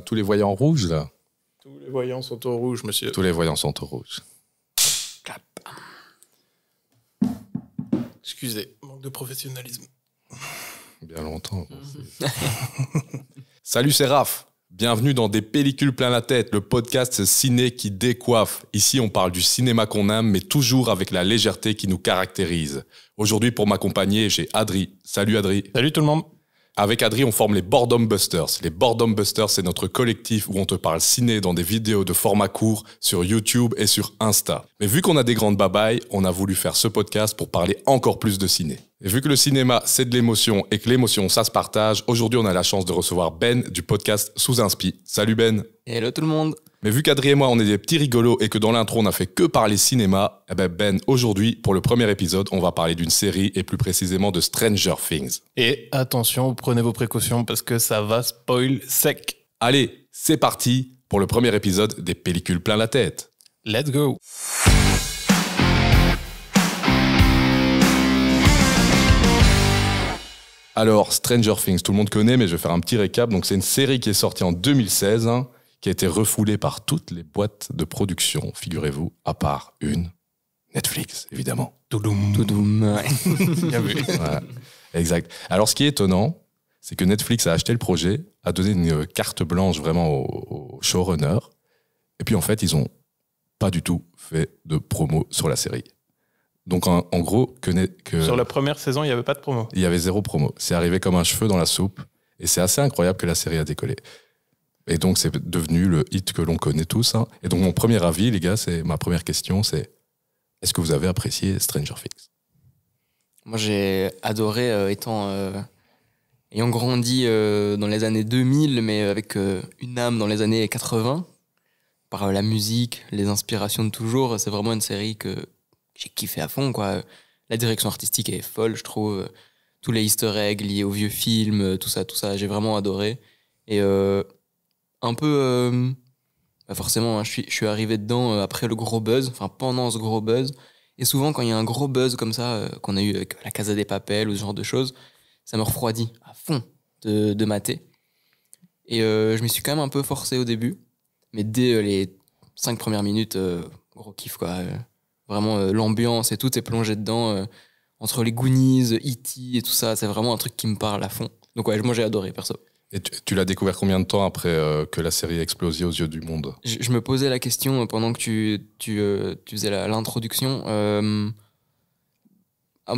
Bah, tous les voyants rouges, là. Tous les voyants sont au rouge, monsieur. Tous les voyants sont au rouge. Excusez, manque de professionnalisme. Bien longtemps. Salut, c'est Raph. Bienvenue dans Des pellicules plein la tête, le podcast ciné qui décoiffe. Ici, on parle du cinéma qu'on aime, mais toujours avec la légèreté qui nous caractérise. Aujourd'hui, pour m'accompagner, j'ai Adri. Salut Adri. Salut tout le monde. Avec Adri, on forme les Boredom Busters. Les Boredom Busters, c'est notre collectif où on te parle ciné dans des vidéos de format court sur YouTube et sur Insta. Mais vu qu'on a des grandes babayes, on a voulu faire ce podcast pour parler encore plus de ciné. Et vu que le cinéma, c'est de l'émotion et que l'émotion, ça se partage, aujourd'hui, on a la chance de recevoir Ben du podcast Sous Inspi. Salut Ben Hello tout le monde mais vu qu'Adrien et moi, on est des petits rigolos et que dans l'intro, on n'a fait que parler cinéma, eh ben, ben, aujourd'hui, pour le premier épisode, on va parler d'une série et plus précisément de Stranger Things. Et attention, prenez vos précautions parce que ça va spoil sec. Allez, c'est parti pour le premier épisode des pellicules plein la tête. Let's go! Alors, Stranger Things, tout le monde connaît, mais je vais faire un petit récap. Donc, c'est une série qui est sortie en 2016 qui a été refoulé par toutes les boîtes de production, figurez-vous, à part une, Netflix, évidemment. Toudoum. Toudoum. Exact. Alors, ce qui est étonnant, c'est que Netflix a acheté le projet, a donné une carte blanche vraiment au showrunner, et puis en fait, ils n'ont pas du tout fait de promo sur la série. Donc en, gros, que, que, Sur la première saison, il n'y avait pas de promo. Il y avait zéro promo. C'est arrivé comme un cheveu dans la soupe, et c'est assez incroyable que la série a décollé. Et donc, c'est devenu le hit que l'on connaît tous. Hein. Et donc, mon premier avis, les gars, c'est ma première question, c'est est-ce que vous avez apprécié Stranger Things Moi, j'ai adoré, euh, étant euh, ayant grandi euh, dans les années 2000, mais avec une âme dans les années 80, par la musique, les inspirations de toujours. C'est vraiment une série que j'ai kiffé à fond, quoi. La direction artistique est folle, je trouve. Tous les easter eggs liés aux vieux films, tout ça, tout ça, j'ai vraiment adoré. Et un peu. Euh, bah, forcément, hein, je, suis, arrivé dedans euh, après le gros buzz, enfin pendant ce gros buzz. Et souvent, quand il y a un gros buzz comme ça, euh, qu'on a eu avec la Casa des Papels ou ce genre de choses, ça me refroidit à fond de, de mater. Et je me suis quand même un peu forcé au début. Mais dès les cinq premières minutes, gros kiff quoi. vraiment l'ambiance et tout est plongé dedans. entre les Goonies, E.T. et tout ça, c'est vraiment un truc qui me parle à fond. Donc ouais, moi j'ai adoré perso. Et tu, l'as découvert combien de temps après euh, que la série a explosé aux yeux du monde je, me posais la question euh, pendant que tu, tu, euh, faisais l'introduction. Hum,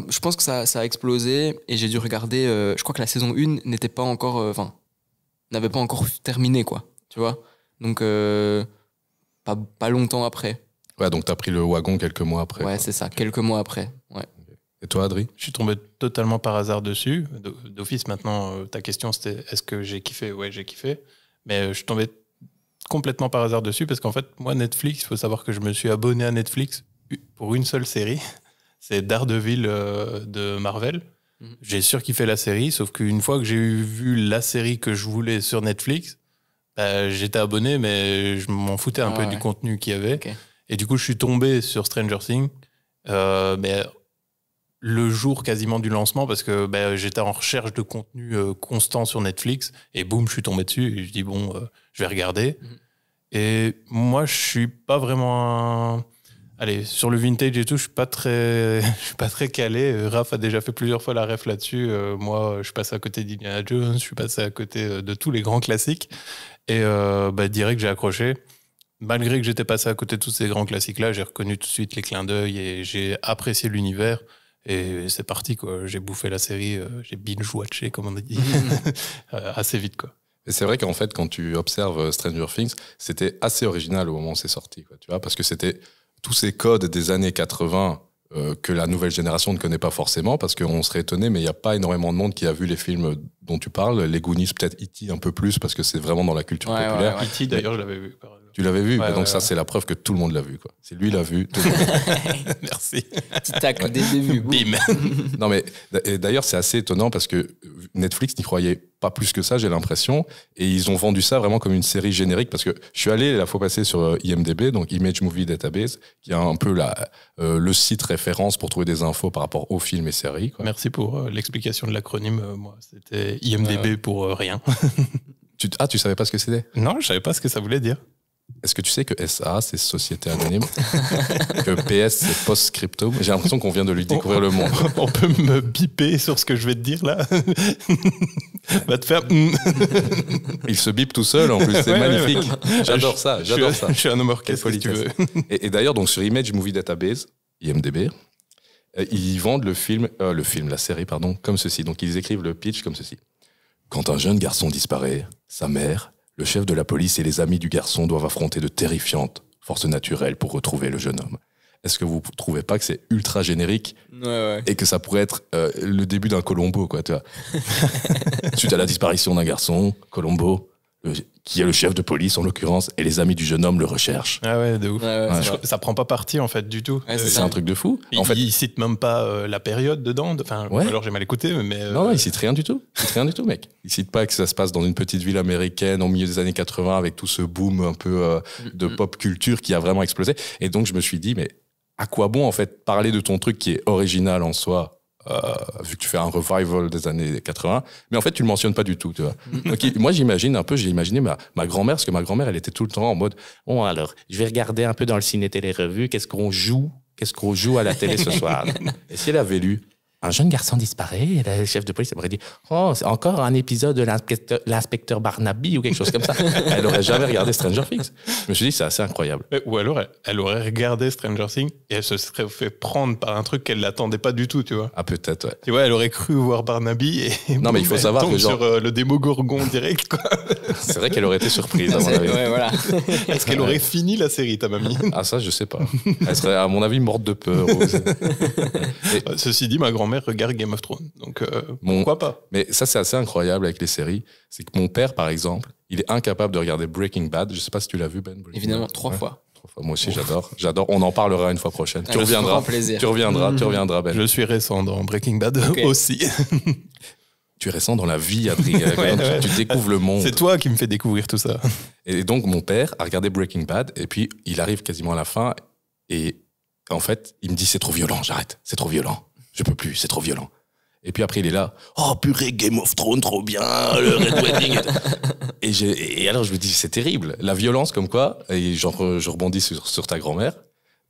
je pense que ça, a explosé et j'ai dû regarder. je crois que la saison 1 n'était pas encore. Enfin, n'avait pas encore terminé, quoi. Tu vois Donc, pas, longtemps après. Ouais, donc as pris le wagon quelques mois après. Ouais, c'est ça, quelques mois après. Et toi, Adri Je suis tombé totalement par hasard dessus. D'office, maintenant, euh, ta question, c'était est-ce que j'ai kiffé Ouais, j'ai kiffé. Mais euh, je suis tombé complètement par hasard dessus parce qu'en fait, moi, Netflix, il faut savoir que je me suis abonné à Netflix pour une seule série. C'est Daredevil euh, de Marvel. Mhm. J'ai surkiffé la série, sauf qu'une fois que j'ai vu la série que je voulais sur Netflix, bah, j'étais abonné, mais je m'en foutais un ah peu du contenu qu'il y avait. Et du coup, je suis tombé sur Stranger Things. mais le jour quasiment du lancement parce que bah, j'étais en recherche de contenu euh, constant sur Netflix et boum, je suis tombé dessus et je dis bon, euh, je vais regarder. Mhm. Et moi, je suis pas vraiment Allez, sur le vintage et tout, je suis pas très, je suis pas très calé. Raph a déjà fait plusieurs fois la ref là-dessus. Euh, moi, je suis passé à côté d'Indiana Jones, je suis passé à côté de tous les grands classiques. Et bah, direct, j'ai accroché malgré que j'étais passé à côté de tous ces grands classiques-là, j'ai reconnu tout de suite les clins d'œil et j'ai apprécié l'univers. Et c'est parti, quoi. J'ai bouffé la série, euh, j'ai binge-watché, comme on dit, euh, assez vite, quoi. Et c'est vrai qu'en fait, quand tu observes euh, Stranger Things, c'était assez original au moment où c'est sorti, tu vois, parce que c'était tous ces codes des années 80 que la nouvelle génération ne connaît pas forcément, parce qu'on serait étonné, mais il n'y a pas énormément de monde qui a vu les films dont tu parles. Les Goonies, peut-être E.T. un peu plus, parce que c'est vraiment dans la culture populaire. E.T. d'ailleurs, je l'avais vu. Tu l'avais vu, donc ça, c'est la preuve que tout le monde l'a vu. C'est lui l'a vu. Merci. Petit tacle dès début. Bim. non, mais d'ailleurs, c'est assez étonnant parce que Netflix n'y croyait pas plus que ça, j'ai l'impression. Et ils ont vendu ça vraiment comme une série générique parce que je suis allé la fois passée sur euh, IMDB, donc Image Movie Database, qui est un peu la, euh, le site référence pour trouver des infos par rapport aux films et séries. Quoi. Merci pour euh, l'explication de l'acronyme. moi, c'était IMDB pour rien. ah, tu savais pas ce que c'était Non, je savais pas ce que ça voulait dire. Est-ce que tu sais que SA, c'est Société Anonyme Que PS, c'est Post-Scriptum J'ai l'impression qu'on vient de lui découvrir le monde. On peut me biper sur ce que je vais te dire là Va te faire. Hmm. Il se bipe tout seul en plus, c'est magnifique. J'adore ça, j'adore ça. Je suis un homme orchestre Et, d'ailleurs, donc sur Image Movie Database, IMDB, euh, ils vendent le film, euh, le film, la série, pardon, comme ceci. Donc ils écrivent le pitch comme ceci. Quand un jeune garçon disparaît, sa mère, le chef de la police et les amis du garçon doivent affronter de terrifiantes forces naturelles pour retrouver le jeune homme. Est-ce que vous trouvez pas que c'est ultra générique et que ça pourrait être euh, le début d'un Colombo, quoi, tu vois Suite à la disparition d'un garçon, Colombo, qui est le chef de police en l'occurrence, et les amis du jeune homme le recherchent. Ah ouais, de ouf. Ça prend pas parti en fait du tout. Euh, c'est un truc de fou. En il, fait, il cite même pas euh, la période dedans. Enfin, alors j'ai mal écouté, mais non, euh, il cite rien du tout. Il cite rien du tout, mec. Il cite pas que ça se passe dans une petite ville américaine au milieu des années 80 avec tout ce boom un peu mm, de mm. pop culture qui a vraiment explosé. Et donc je me suis dit, mais à quoi bon en fait parler de ton truc qui est original en soi euh, vu que tu fais un revival des années 80, mais en fait, tu le mentionnes pas du tout, tu moi, j'imagine un peu, j'ai imaginé ma, ma grand-mère, parce que ma grand-mère, elle était tout le temps en mode, bon, alors, je vais regarder un peu dans le ciné-télé-revue, qu'est-ce qu'on joue, qu'est-ce qu'on joue à la télé ce soir. Et si elle avait lu, un jeune garçon disparaît. Et le chef de police aurait dit Oh, c'est encore un épisode de l'inspecteur Barnaby ou quelque chose comme ça. elle aurait jamais regardé Stranger Things. Je me suis dit C'est assez incroyable. Ou alors, elle aurait regardé Stranger Things et elle se serait fait prendre par un truc qu'elle n'attendait pas du tout, tu vois. Ah, peut-être, ouais. Tu elle aurait cru voir Barnaby et. Non, mais il faut savoir que. Genre... Sur euh, le démo Gorgon direct, quoi. c'est vrai qu'elle aurait été surprise, à mon avis. Est-ce qu'elle aurait fini la série, ta mamie Ah, ça, je sais pas. Elle serait, à mon avis, morte de peur. Ceci dit, ma grand-mère regarde Game of Thrones. Donc euh, pourquoi pas Mais ça, c'est assez incroyable avec les séries. C'est que mon père, par exemple, il est incapable de regarder Breaking Bad. Je sais pas si tu l'as vu, Ben. Évidemment, trois fois. Trois fois. Moi aussi, j'adore. J'adore. On en parlera une fois prochaine. Ah, tu, reviendras, tu reviendras. Tu reviendras. Ben. Je suis récent dans Breaking Bad aussi. tu es récent dans la vie, Adrien. Tu découvres le monde. C'est toi qui me fais découvrir tout ça. Et donc, mon père a regardé Breaking Bad, et puis il arrive quasiment à la fin, et en fait, il me dit c'est trop violent, j'arrête, c'est trop violent je peux plus, c'est trop violent. Et puis après, il est là, oh purée, Game of Thrones, trop bien, le Red Wedding. Et, alors, je me dis, c'est terrible. La violence, comme quoi, et genre, je rebondis sur, ta grand-mère.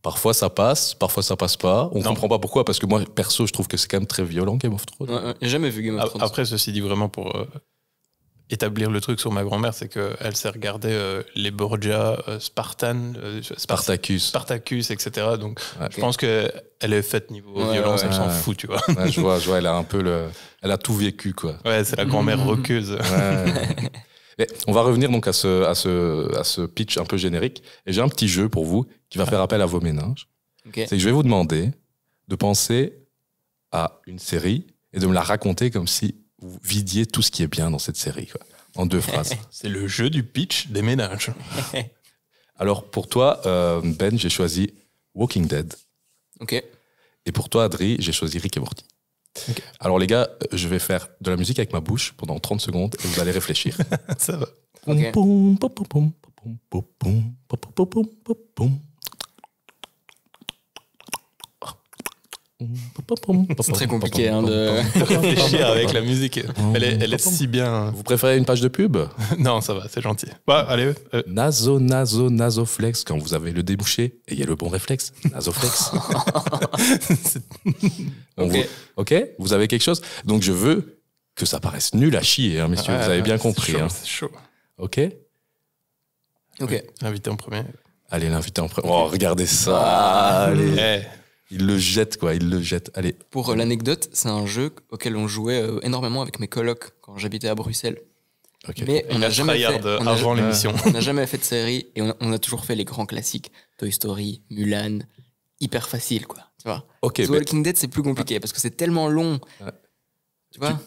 Parfois ça passe, parfois ça passe pas. On ne comprend pas pourquoi, parce que moi, perso, je trouve que c'est quand même très violent Game of Thrones. jamais vu Game of Thrones. Après, ceci dit, vraiment pour euh, établir le truc sur ma grand-mère, c'est qu'elle s'est regardée euh, les Borgia, euh, Spartan, euh, Spartacus. etc. Donc je pense qu'elle est faite niveau violence, elle s'en fout, tu vois. je vois, je vois, elle a un peu le. Elle a tout vécu, quoi. Ouais, c'est la grand-mère roqueuse. on va revenir donc à ce, à, ce, à ce pitch un peu générique. Et j'ai un petit jeu pour vous qui va ah. faire appel à vos ménages. C'est que je vais vous demander de penser à une série et de me la raconter comme si vous vidiez tout ce qui est bien dans cette série, en deux phrases. C'est le jeu du pitch des ménages. Alors pour toi, Ben, j'ai choisi Walking Dead. Ok. Et pour toi, Adri, j'ai choisi Rick et Morty. ok Alors les gars, je vais faire de la musique avec ma bouche pendant 30 secondes et vous allez réfléchir. Ça va. C'est très compliqué hein, de réfléchir avec la musique. Elle est, si bien. Vous préférez une page de pub Non, ça va, c'est gentil. Ouais, bah, allez. Euh. Naso, naso, nasoflex. Quand vous avez le débouché, et il y a le bon réflexe. Nasoflex. ok. Vous avez quelque chose Donc je veux que ça paraisse nul à chier, hein, messieurs. vous ah, avez bien compris. Hein. C'est chaud, Ok. Ok. L'invité en premier. Allez, l'invité en premier. Oh, regardez ça. Allez. Eh. Il le jette, quoi, il le jette. Allez. Pour euh, l'anecdote, c'est un jeu auquel on jouait euh, énormément avec mes colocs quand j'habitais à Bruxelles. Mais on n'a jamais fait, on a, avant l'émission. On n'a jamais fait de série et on a, toujours fait les grands classiques Toy Story, Mulan, hyper facile quoi. Tu vois. Okay, The Walking Dead c'est plus compliqué ah. parce que c'est tellement long. Tu vois.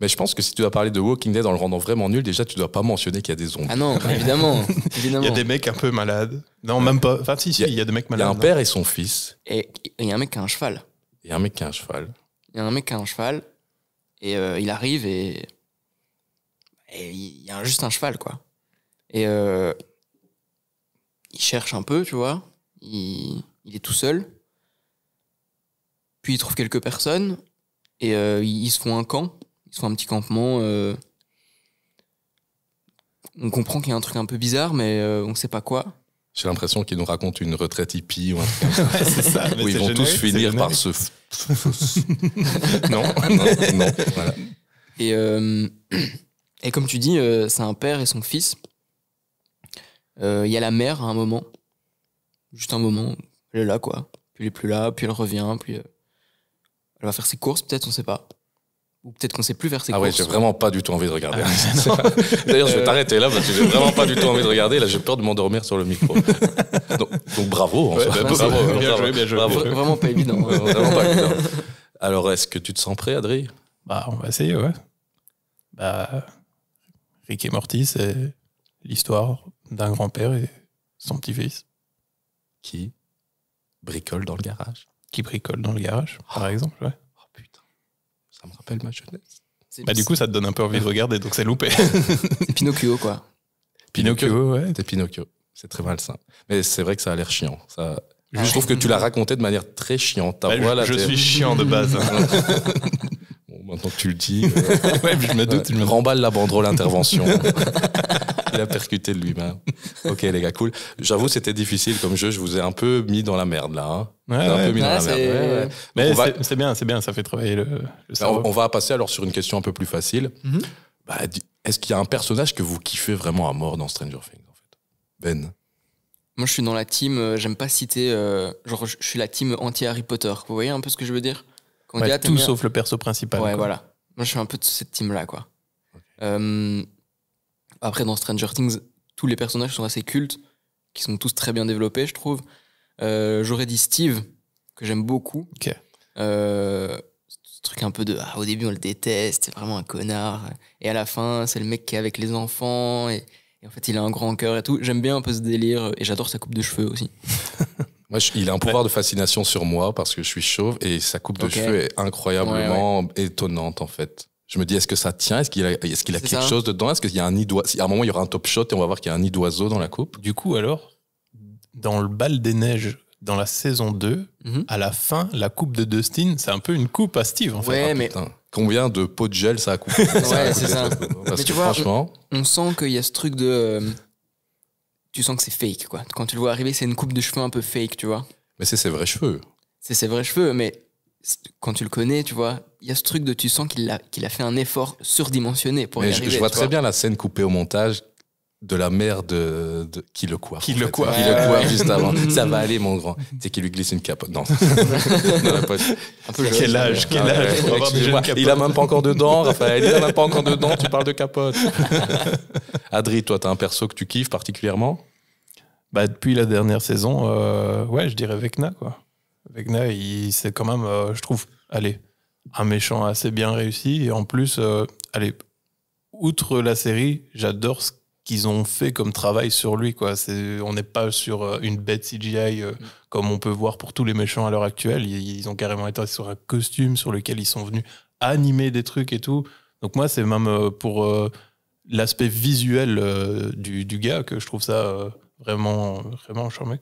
Mais je pense que si tu dois parler de Walking Dead en le rendant vraiment nul, déjà tu dois pas mentionner qu'il y a des zombies. Ah non, évidemment. Il y a des mecs un peu malades. Non, même pas. Enfin, si, il y, a des mecs malades. Il y a un père et son fils. Et il y a un mec qui a un cheval. Il y a un mec qui a un cheval. Il y a un mec qui a un cheval. Et euh, il arrive et. il y a juste un cheval, quoi. Et euh, il cherche un peu, tu vois. Il... est tout seul. Puis il trouve quelques personnes. Et euh, ils se font un camp ils sont un petit campement. Euh, on comprend qu'il y a un truc un peu bizarre, mais euh, on ne sait pas quoi. J'ai l'impression qu'ils nous racontent une retraite hippie ou ça. où ils vont tous finir par se. non, non, non. Et, euh, et comme tu dis, c'est un père et son fils. Il y a la mère à un moment. Juste un moment. Elle est là, quoi. Puis elle est plus là, puis elle revient, puis elle va faire ses courses, peut-être, on ne sait pas ou peut-être qu'on sait plus vers ses ah ouais, j'ai vraiment pas du tout envie de regarder. Ah, D'ailleurs, je vais t'arrêter là parce que j'ai vraiment pas du tout envie de regarder. Là, j'ai peur de m'endormir sur le micro. donc, bravo. bravo, bien, joué, bien joué. Vraiment pas évident. Alors, est-ce que tu te sens prêt, Adrien Bah, on va essayer, ouais. Bah, Rick et Morty, c'est l'histoire d'un grand-père et son petit-fils. Qui bricole dans le garage. Qui bricole dans le garage, par oh. exemple, ouais. Ça me rappelle ma jeunesse. Bah, du coup, ça te donne un peu envie de regarder, donc c'est loupé. Pinocchio, quoi. Pinocchio, ouais, c'est Pinocchio. C'est très malsain. Mais c'est vrai que ça a l'air chiant. Ça... Ah je trouve que tu l'as raconté de manière très chiante. Bah, je suis chiant de base. Hein. bon, maintenant que tu le dis, euh, je me doute. Tu me... Remballe la banderole intervention. Il a percuté de lui-même. Ok, les gars, cool. J'avoue, c'était difficile comme jeu. Je vous ai un peu mis dans la merde, là. Ouais, ouais, Mais c'est bien, c'est bien. Ça fait travailler le, On, va passer alors sur une question un peu plus facile. Mhm. Bah, est-ce qu'il y a un personnage que vous kiffez vraiment à mort dans Stranger Things, en fait Ben moi, je suis dans la team, euh, j'aime pas citer, euh, genre, je suis la team anti-Harry Potter. Vous voyez un peu ce que je veux dire ah, Tout sauf le perso principal. Ouais, voilà. Moi, je suis un peu de cette team-là, quoi. Euh, après, dans Stranger Things, tous les personnages sont assez cultes, qui sont tous très bien développés, je trouve. Euh, j'aurais dit Steve, que j'aime beaucoup. Euh, ce truc un peu de ah, au début on le déteste, c'est vraiment un connard. Et à la fin, c'est le mec qui est avec les enfants et, en fait il a un grand cœur et tout. J'aime bien un peu ce délire et j'adore sa coupe de cheveux aussi. Moi, il a un pouvoir de fascination sur moi parce que je suis chauve et sa coupe de cheveux est incroyablement étonnante en fait. Je me dis, est-ce que ça tient Est-ce qu'il a, a quelque chose dedans Est-ce qu'il y a un nid d'oiseau À un moment, il y aura un top shot et on va voir qu'il y a un nid d'oiseau dans la coupe. Du coup, alors, dans le bal des neiges, dans la saison 2, mhm. à la fin, la coupe de Dustin, c'est un peu une coupe à Steve, en fait. Ah, mais... Combien de pots de gel ça a coupé Ouais, c'est ça. franchement... On, sent qu'il y a ce truc de... Euh, tu sens que c'est fake, quoi. Quand tu le vois arriver, c'est une coupe de cheveux un peu fake, tu vois. Mais c'est ses vrais cheveux. C'est ses vrais cheveux, mais quand tu le connais, tu vois, il y a ce truc de tu sens qu'il a, qu'il a fait un effort surdimensionné pour y je, arriver. Je vois très bien la scène coupée au montage de la mère de, de qui le coiffe. Qui le coiffe. juste avant. Ça va aller, mon grand. C'est qu'il lui glisse une capote. Non. quel âge, quel âge. Il a même pas encore de dents, Raphaël. Il a même pas encore de dents. Tu parles de capote. Adri, toi, t'as un perso que tu kiffes particulièrement Bah, depuis la dernière saison, euh, ouais, je dirais Vecna, quoi. Vecna, il, c'est quand même, euh, je trouve, allez, un méchant assez bien réussi. Et en plus, euh, allez, outre la série, j'adore ce qu'ils ont fait comme travail sur lui. Quoi. on n'est pas sur euh, une bête CGI euh, mm. comme on peut voir pour tous les méchants à l'heure actuelle. Ils, ont carrément été sur un costume sur lequel ils sont venus animer des trucs et tout. Donc moi, c'est même pour l'aspect visuel du, gars que je trouve ça vraiment, vraiment charmé.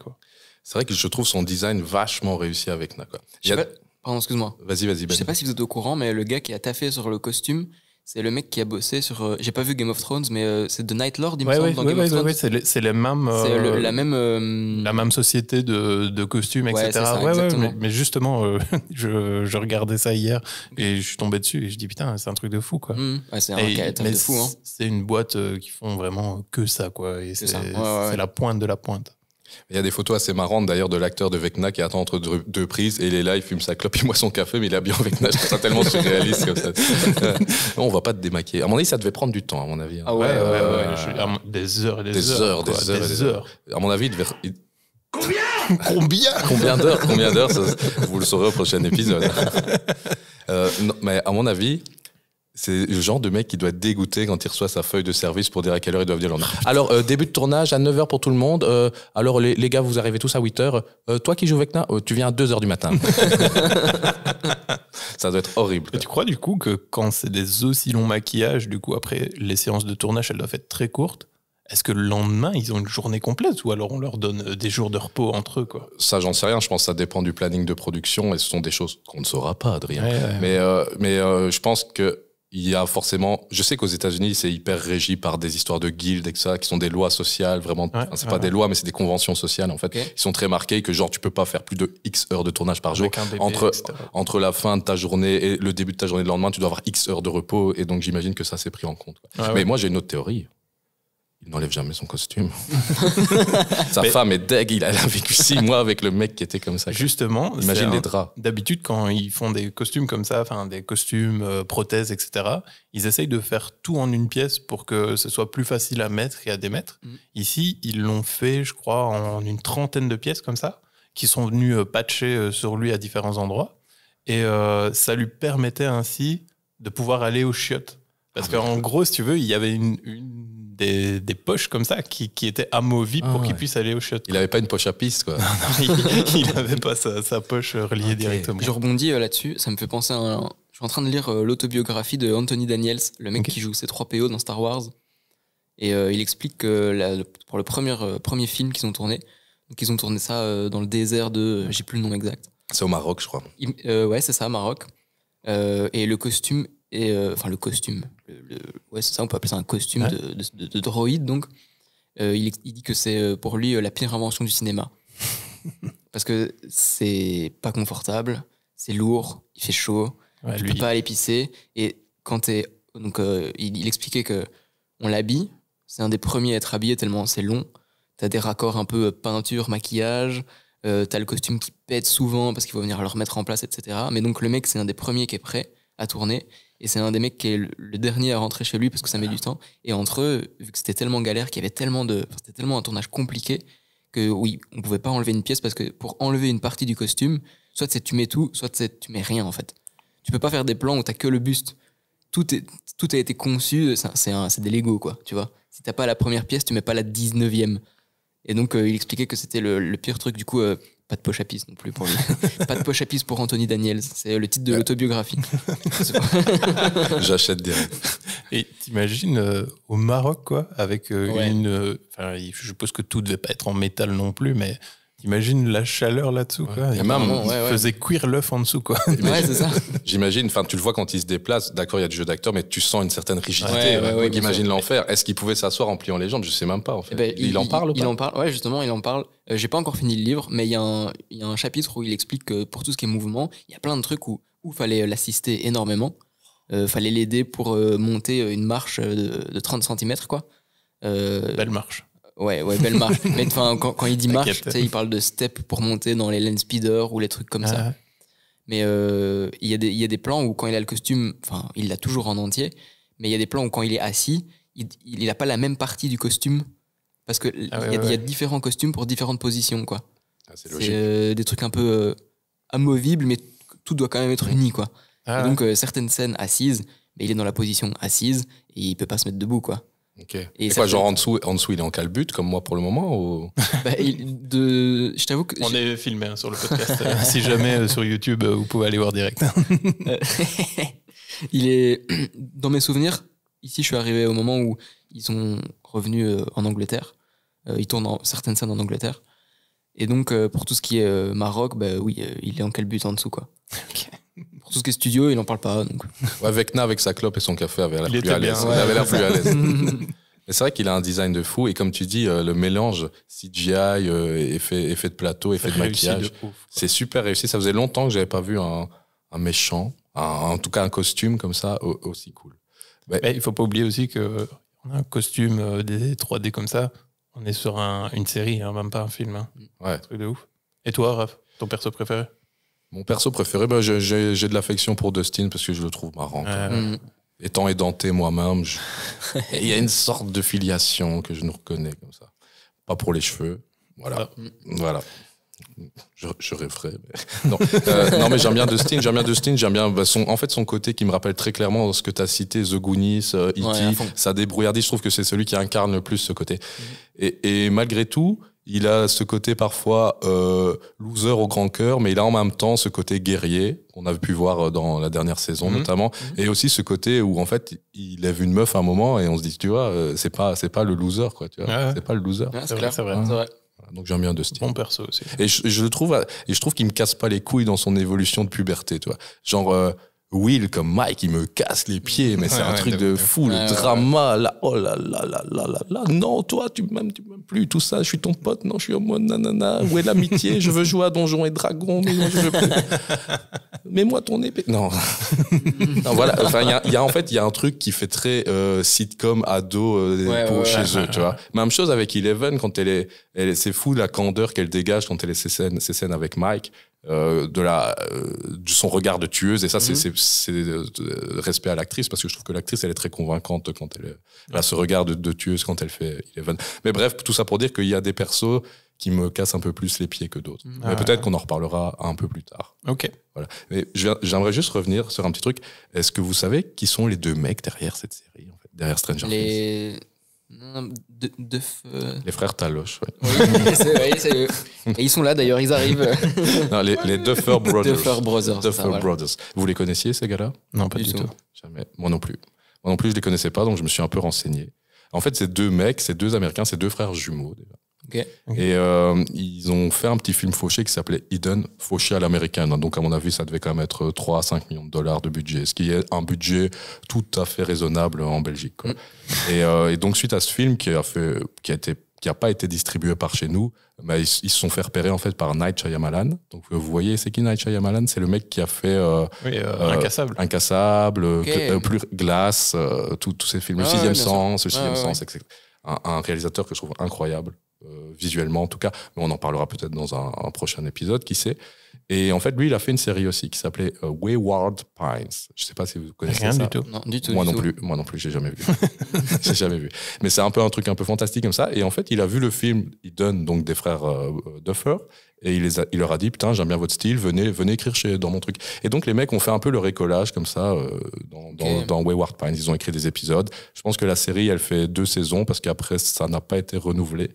C'est vrai que je trouve son design vachement réussi avec Naka. Je, excuse-moi. Vas-y, vas-y. Je sais pas si vous êtes au courant, mais le gars qui a taffé sur le costume, c'est le mec qui a bossé sur. Euh, j'ai pas vu Game of Thrones, mais euh, c'est The Night Lord, il c'est la même. Euh, la même. société de, de costumes, etc. mais, justement, je, regardais ça hier et je suis tombé dessus et je dis putain, c'est un truc de fou, quoi. Hmm, c'est un, de fou, hein. C'est une boîte qui font vraiment que ça, quoi. Et c'est la pointe de la pointe. Il y a des photos assez marrantes d'ailleurs de l'acteur de Vecna qui attend entre deux, prises et il est là, il fume sa clope, il boit son café, mais il est habillé en Vecna. Je trouve ça tellement surréaliste comme ça. on va pas te démaquer. À mon avis, ça devait prendre du temps, à mon avis. Hein. Ah ouais, ouais, ah, Des heures et des, heures. des heures, des, heures. À mon avis, il devait. Combien Combien Combien d'heures Combien d'heures Vous le saurez au prochain épisode. Euh, mais à mon avis, c'est le genre de mec qui doit dégoûter quand il reçoit sa feuille de service pour dire à quelle heure il doit venir le lendemain. Ah, alors, euh, début de tournage à 9h pour tout le monde. Euh, alors, les, gars, vous arrivez tous à 8h. Euh, toi qui joues Vecna, tu viens à 2h du matin. ça doit être horrible. tu crois du coup que quand c'est des aussi longs maquillages, du coup, après, les séances de tournage, elles doivent être très courtes est-ce que le lendemain, ils ont une journée complète ou alors on leur donne des jours de repos entre eux quoi Ça, j'en sais rien. Je pense que ça dépend du planning de production et ce sont des choses qu'on ne saura pas, Adrien. Mais, mais je pense que il y a forcément. Je sais qu'aux États-Unis, c'est hyper régi par des histoires de guildes et ça, qui sont des lois sociales, vraiment. c'est pas des lois, mais c'est des conventions sociales, en fait. Ils sont très marqués que, genre, tu peux pas faire plus de X heures de tournage par jour. entre, entre la fin de ta journée et le début de ta journée le lendemain, tu dois avoir X heures de repos. Et donc, j'imagine que ça, s'est pris en compte. mais moi, j'ai une autre théorie il n'enlève jamais son costume. Sa femme est deg, il a, vécu six mois avec le mec qui était comme ça. Justement, imagine les draps. D'habitude, quand ils font des costumes comme ça, enfin des costumes, euh, prothèses, etc., ils essayent de faire tout en une pièce pour que ce soit plus facile à mettre et à démettre. Mm. Ici, ils l'ont fait, je crois, en une trentaine de pièces comme ça, qui sont venues euh, patcher euh, sur lui à différents endroits. Et ça lui permettait ainsi de pouvoir aller au chiottes. Parce que ah qu'en gros, si tu veux, il y avait une des, des, poches comme ça qui, qui étaient amovibles pour ah qu'il puisse aller au shot. Il n'avait pas une poche à piste, quoi. il n'avait pas sa, poche reliée directement. Je rebondis euh, là-dessus, ça me fait penser à. Un... Je suis en train de lire euh, l'autobiographie de Anthony Daniels, le mec qui joue ses 3 PO dans Star Wars. Et euh, il explique que pour le premier, premier film qu'ils ont tourné, qu'ils ont tourné ça dans le désert de. J'ai plus le nom exact. C'est au Maroc, je crois. ouais, c'est ça, Maroc. et le costume, est, enfin le costume, ouais, c'est ça, on peut appeler ça un costume de, de, droïde. Donc, euh, il, dit que c'est euh, pour lui euh, la pire invention du cinéma. Parce que c'est pas confortable, c'est lourd, il fait chaud, je tu peux pas aller pisser. Et quand t'es. Donc, il, expliquait que on l'habille, c'est un des premiers à être habillé tellement c'est long. T'as des raccords un peu peinture, maquillage. Euh, t'as le costume qui pète souvent parce qu'il faut venir le remettre en place, etc. Mais donc le mec, c'est un des premiers qui est prêt à tourner. Et c'est un des mecs qui est le dernier à rentrer chez lui parce que ça met du temps. Et entre eux, vu que c'était tellement galère, qu'il y avait tellement de. c'était tellement un tournage compliqué que oui, on pouvait pas enlever une pièce parce que pour enlever une partie du costume, soit tu mets tout, soit tu mets rien en fait. Tu peux pas faire des plans où t'as que le buste. Tout, est, tout a été conçu, c'est des Lego quoi, tu vois. Si t'as pas la première pièce, tu mets pas la 19 e Et donc euh, il expliquait que c'était le, pire truc. Du coup, euh, pas de poche à pisse non plus pour lui. pas de poche à pisse pour Anthony Daniels. C'est le titre de euh. l'autobiographie. J'achète des Et t'imagines euh, au Maroc, quoi, avec euh, une. Enfin, je suppose que tout devait pas être en métal non plus, mais T'imagines la chaleur là-dessous, quoi. Il faisait cuire l'œuf en dessous, quoi. Ouais, c'est ça. J'imagine, enfin, tu le vois quand il se déplace. D'accord, il y a du jeu d'acteur, mais tu sens une certaine rigidité. Ouais, J'imagine l'enfer. Est-ce qu'il pouvait s'asseoir en pliant les jambes Je sais même pas, en fait. Eh ben, il, en parle ou pas Il en parle, ouais, justement, il en parle. Euh, j'ai pas encore fini le livre, mais il y, a un, un chapitre où il explique que pour tout ce qui est mouvement, il y a plein de trucs où, il fallait l'assister énormément. il euh, fallait l'aider pour euh, monter une marche de, 30 cm, quoi. Belle marche. Ouais, ouais, belle marche. Mais enfin, quand, il dit marche, il parle de step pour monter dans les land speeder ou les trucs comme ça. Ah. Mais euh, il y, y, a des plans où quand il a le costume, enfin, il l'a toujours en entier, mais il y a des plans où quand il est assis, il n'a pas la même partie du costume. Parce qu'il ah il y, a différents costumes pour différentes positions, quoi. Ah, c'est euh, des trucs un peu euh, amovibles, mais tout doit quand même être uni, quoi. donc, certaines scènes assises, mais il est dans la position assise et il peut pas se mettre debout, quoi. Okay. Et quoi, genre en dessous, en dessous, il est en calbut comme moi pour le moment ou... Bah, de... Je t'avoue que. On est filmé hein, sur le podcast. Euh. si jamais euh, sur YouTube, euh, vous pouvez aller voir direct. il est. Dans mes souvenirs, ici, je suis arrivé au moment où ils sont revenus en Angleterre. ils tournent certaines scènes en Angleterre. Et donc, pour tout ce qui est Maroc, bah oui, il est en calbut en dessous, quoi. ok tout ce qui est studio, il n'en parle pas. Avec Na avec sa clope et son café, avait la plus à l'aise. avait l'air plus à l'aise. c'est vrai qu'il a un design de fou. Et comme tu dis, euh, le mélange CGI, euh, effet, effet de plateau, effet de maquillage, c'est super réussi. Ça faisait longtemps que j'avais pas vu un, méchant, en tout cas un costume comme ça aussi cool. Mais, ne il faut pas oublier aussi qu'on a un costume euh, des 3D comme ça. On est sur une série, hein, même pas un film. Hein. Ouais. Un truc de ouf. Et toi, Raph, ton perso préféré mon perso préféré, bah, j'ai de l'affection pour Dustin parce que je le trouve marrant. Ah, Étant édenté moi-même, il y a une sorte de filiation que je nous reconnais comme ça. Pas pour les cheveux. Voilà. Ah. Voilà. Je, je rêverais. Euh, non. mais j'aime bien Dustin. J'aime bien Dustin. J'aime bien bah, son, en fait, son côté qui me rappelle très clairement ce que tu as cité, The Goonies, E.T., euh, e ça débrouillardise. Je trouve que c'est celui qui incarne le plus ce côté. Mm. et, et malgré tout, il a ce côté parfois euh, loser au grand cœur, mais il a en même temps ce côté guerrier qu'on a pu voir euh, dans la dernière saison mhm. notamment, mhm. et aussi ce côté où en fait il lève une meuf à un moment et on se dit tu vois euh, c'est pas c'est pas le loser quoi, tu vois, c'est pas le loser. c'est vrai, c'est vrai. Donc j'aime bien de style. Bon perso aussi. Et je, le trouve et je trouve qu'il me casse pas les couilles dans son évolution de puberté, tu vois. Genre Will comme Mike, il me casse les pieds, mais c'est un truc de, fou, le drama, là, oh là là là là là là, non, toi, tu m'aimes, tu m'aimes plus, tout ça, je suis ton pote, non, je suis moins nanana, où est l'amitié, je veux jouer à Donjons et Dragons, mais Mets-moi ton épée. Non. voilà, enfin, il y a, en fait, il y a un truc qui fait très euh, sitcom ado euh, chez eux, tu vois. Même chose avec Eleven, quand elle est, c'est fou la candeur qu'elle dégage quand elle est scènes, ses scènes avec Mike. Euh, de la, euh, de son regard de tueuse. Et ça, c'est mhm. euh, respect à l'actrice, parce que je trouve que l'actrice, elle est très convaincante quand elle, a ce regard de, tueuse quand elle fait Mais bref, tout ça pour dire qu'il y a des persos qui me cassent un peu plus les pieds que d'autres. Mhm. Mais peut-être qu'on en reparlera un peu plus tard. Ok. Voilà. Mais j'aimerais juste revenir sur un petit truc. Est-ce que vous savez qui sont les deux mecs derrière cette série, derrière Stranger Things les de, euh. Les frères Taloche, ouais. oui, Et ils sont là d'ailleurs, ils arrivent. les, Duffer Brothers. Duffer Brothers. Vous les connaissiez ces gars-là Non, pas du, tout. Jamais. Moi non plus. Moi non plus, je les connaissais pas, donc je me suis un peu renseigné. En fait, ces deux mecs, ces deux Américains, ces deux frères jumeaux, déjà, et euh, ils ont fait un petit film fauché qui s'appelait Hidden, fauché à l'américaine. Donc, à mon avis, ça devait quand même être 3 à 5 millions de dollars de budget, ce qui est un budget tout à fait raisonnable en Belgique. Mm. Euh, et, donc, suite à ce film qui a, fait, qui a été qui n'a pas été distribué par chez nous, bah, ils, se sont fait repérer en fait par Night Shyamalan. Donc vous voyez, c'est qui Night Shyamalan C'est le mec qui a fait euh, Incassable, Incassable, plus Glace, tous ces films, Le Sixième Sens, Le Sixième Sens, un, réalisateur que je trouve incroyable, euh, visuellement en tout cas, mais on en parlera peut-être dans un, prochain épisode, qui sait. Et en fait, lui, il a fait une série aussi qui s'appelait euh, Wayward Pines. Je ne sais pas si vous connaissez Rien ça. du moi non plus. Moi non plus. J'ai jamais vu. j'ai jamais vu. Mais c'est un peu un truc un peu fantastique comme ça. Et en fait, il a vu le film. Il donne donc des frères euh, Duffer et il, il leur a dit putain j'aime bien votre style venez venez écrire chez dans mon truc et donc les mecs ont fait un peu le récolage comme ça dans, dans, Wayward Pines ils ont écrit des épisodes je pense que la série elle fait deux saisons parce qu'après ça n'a pas été renouvelé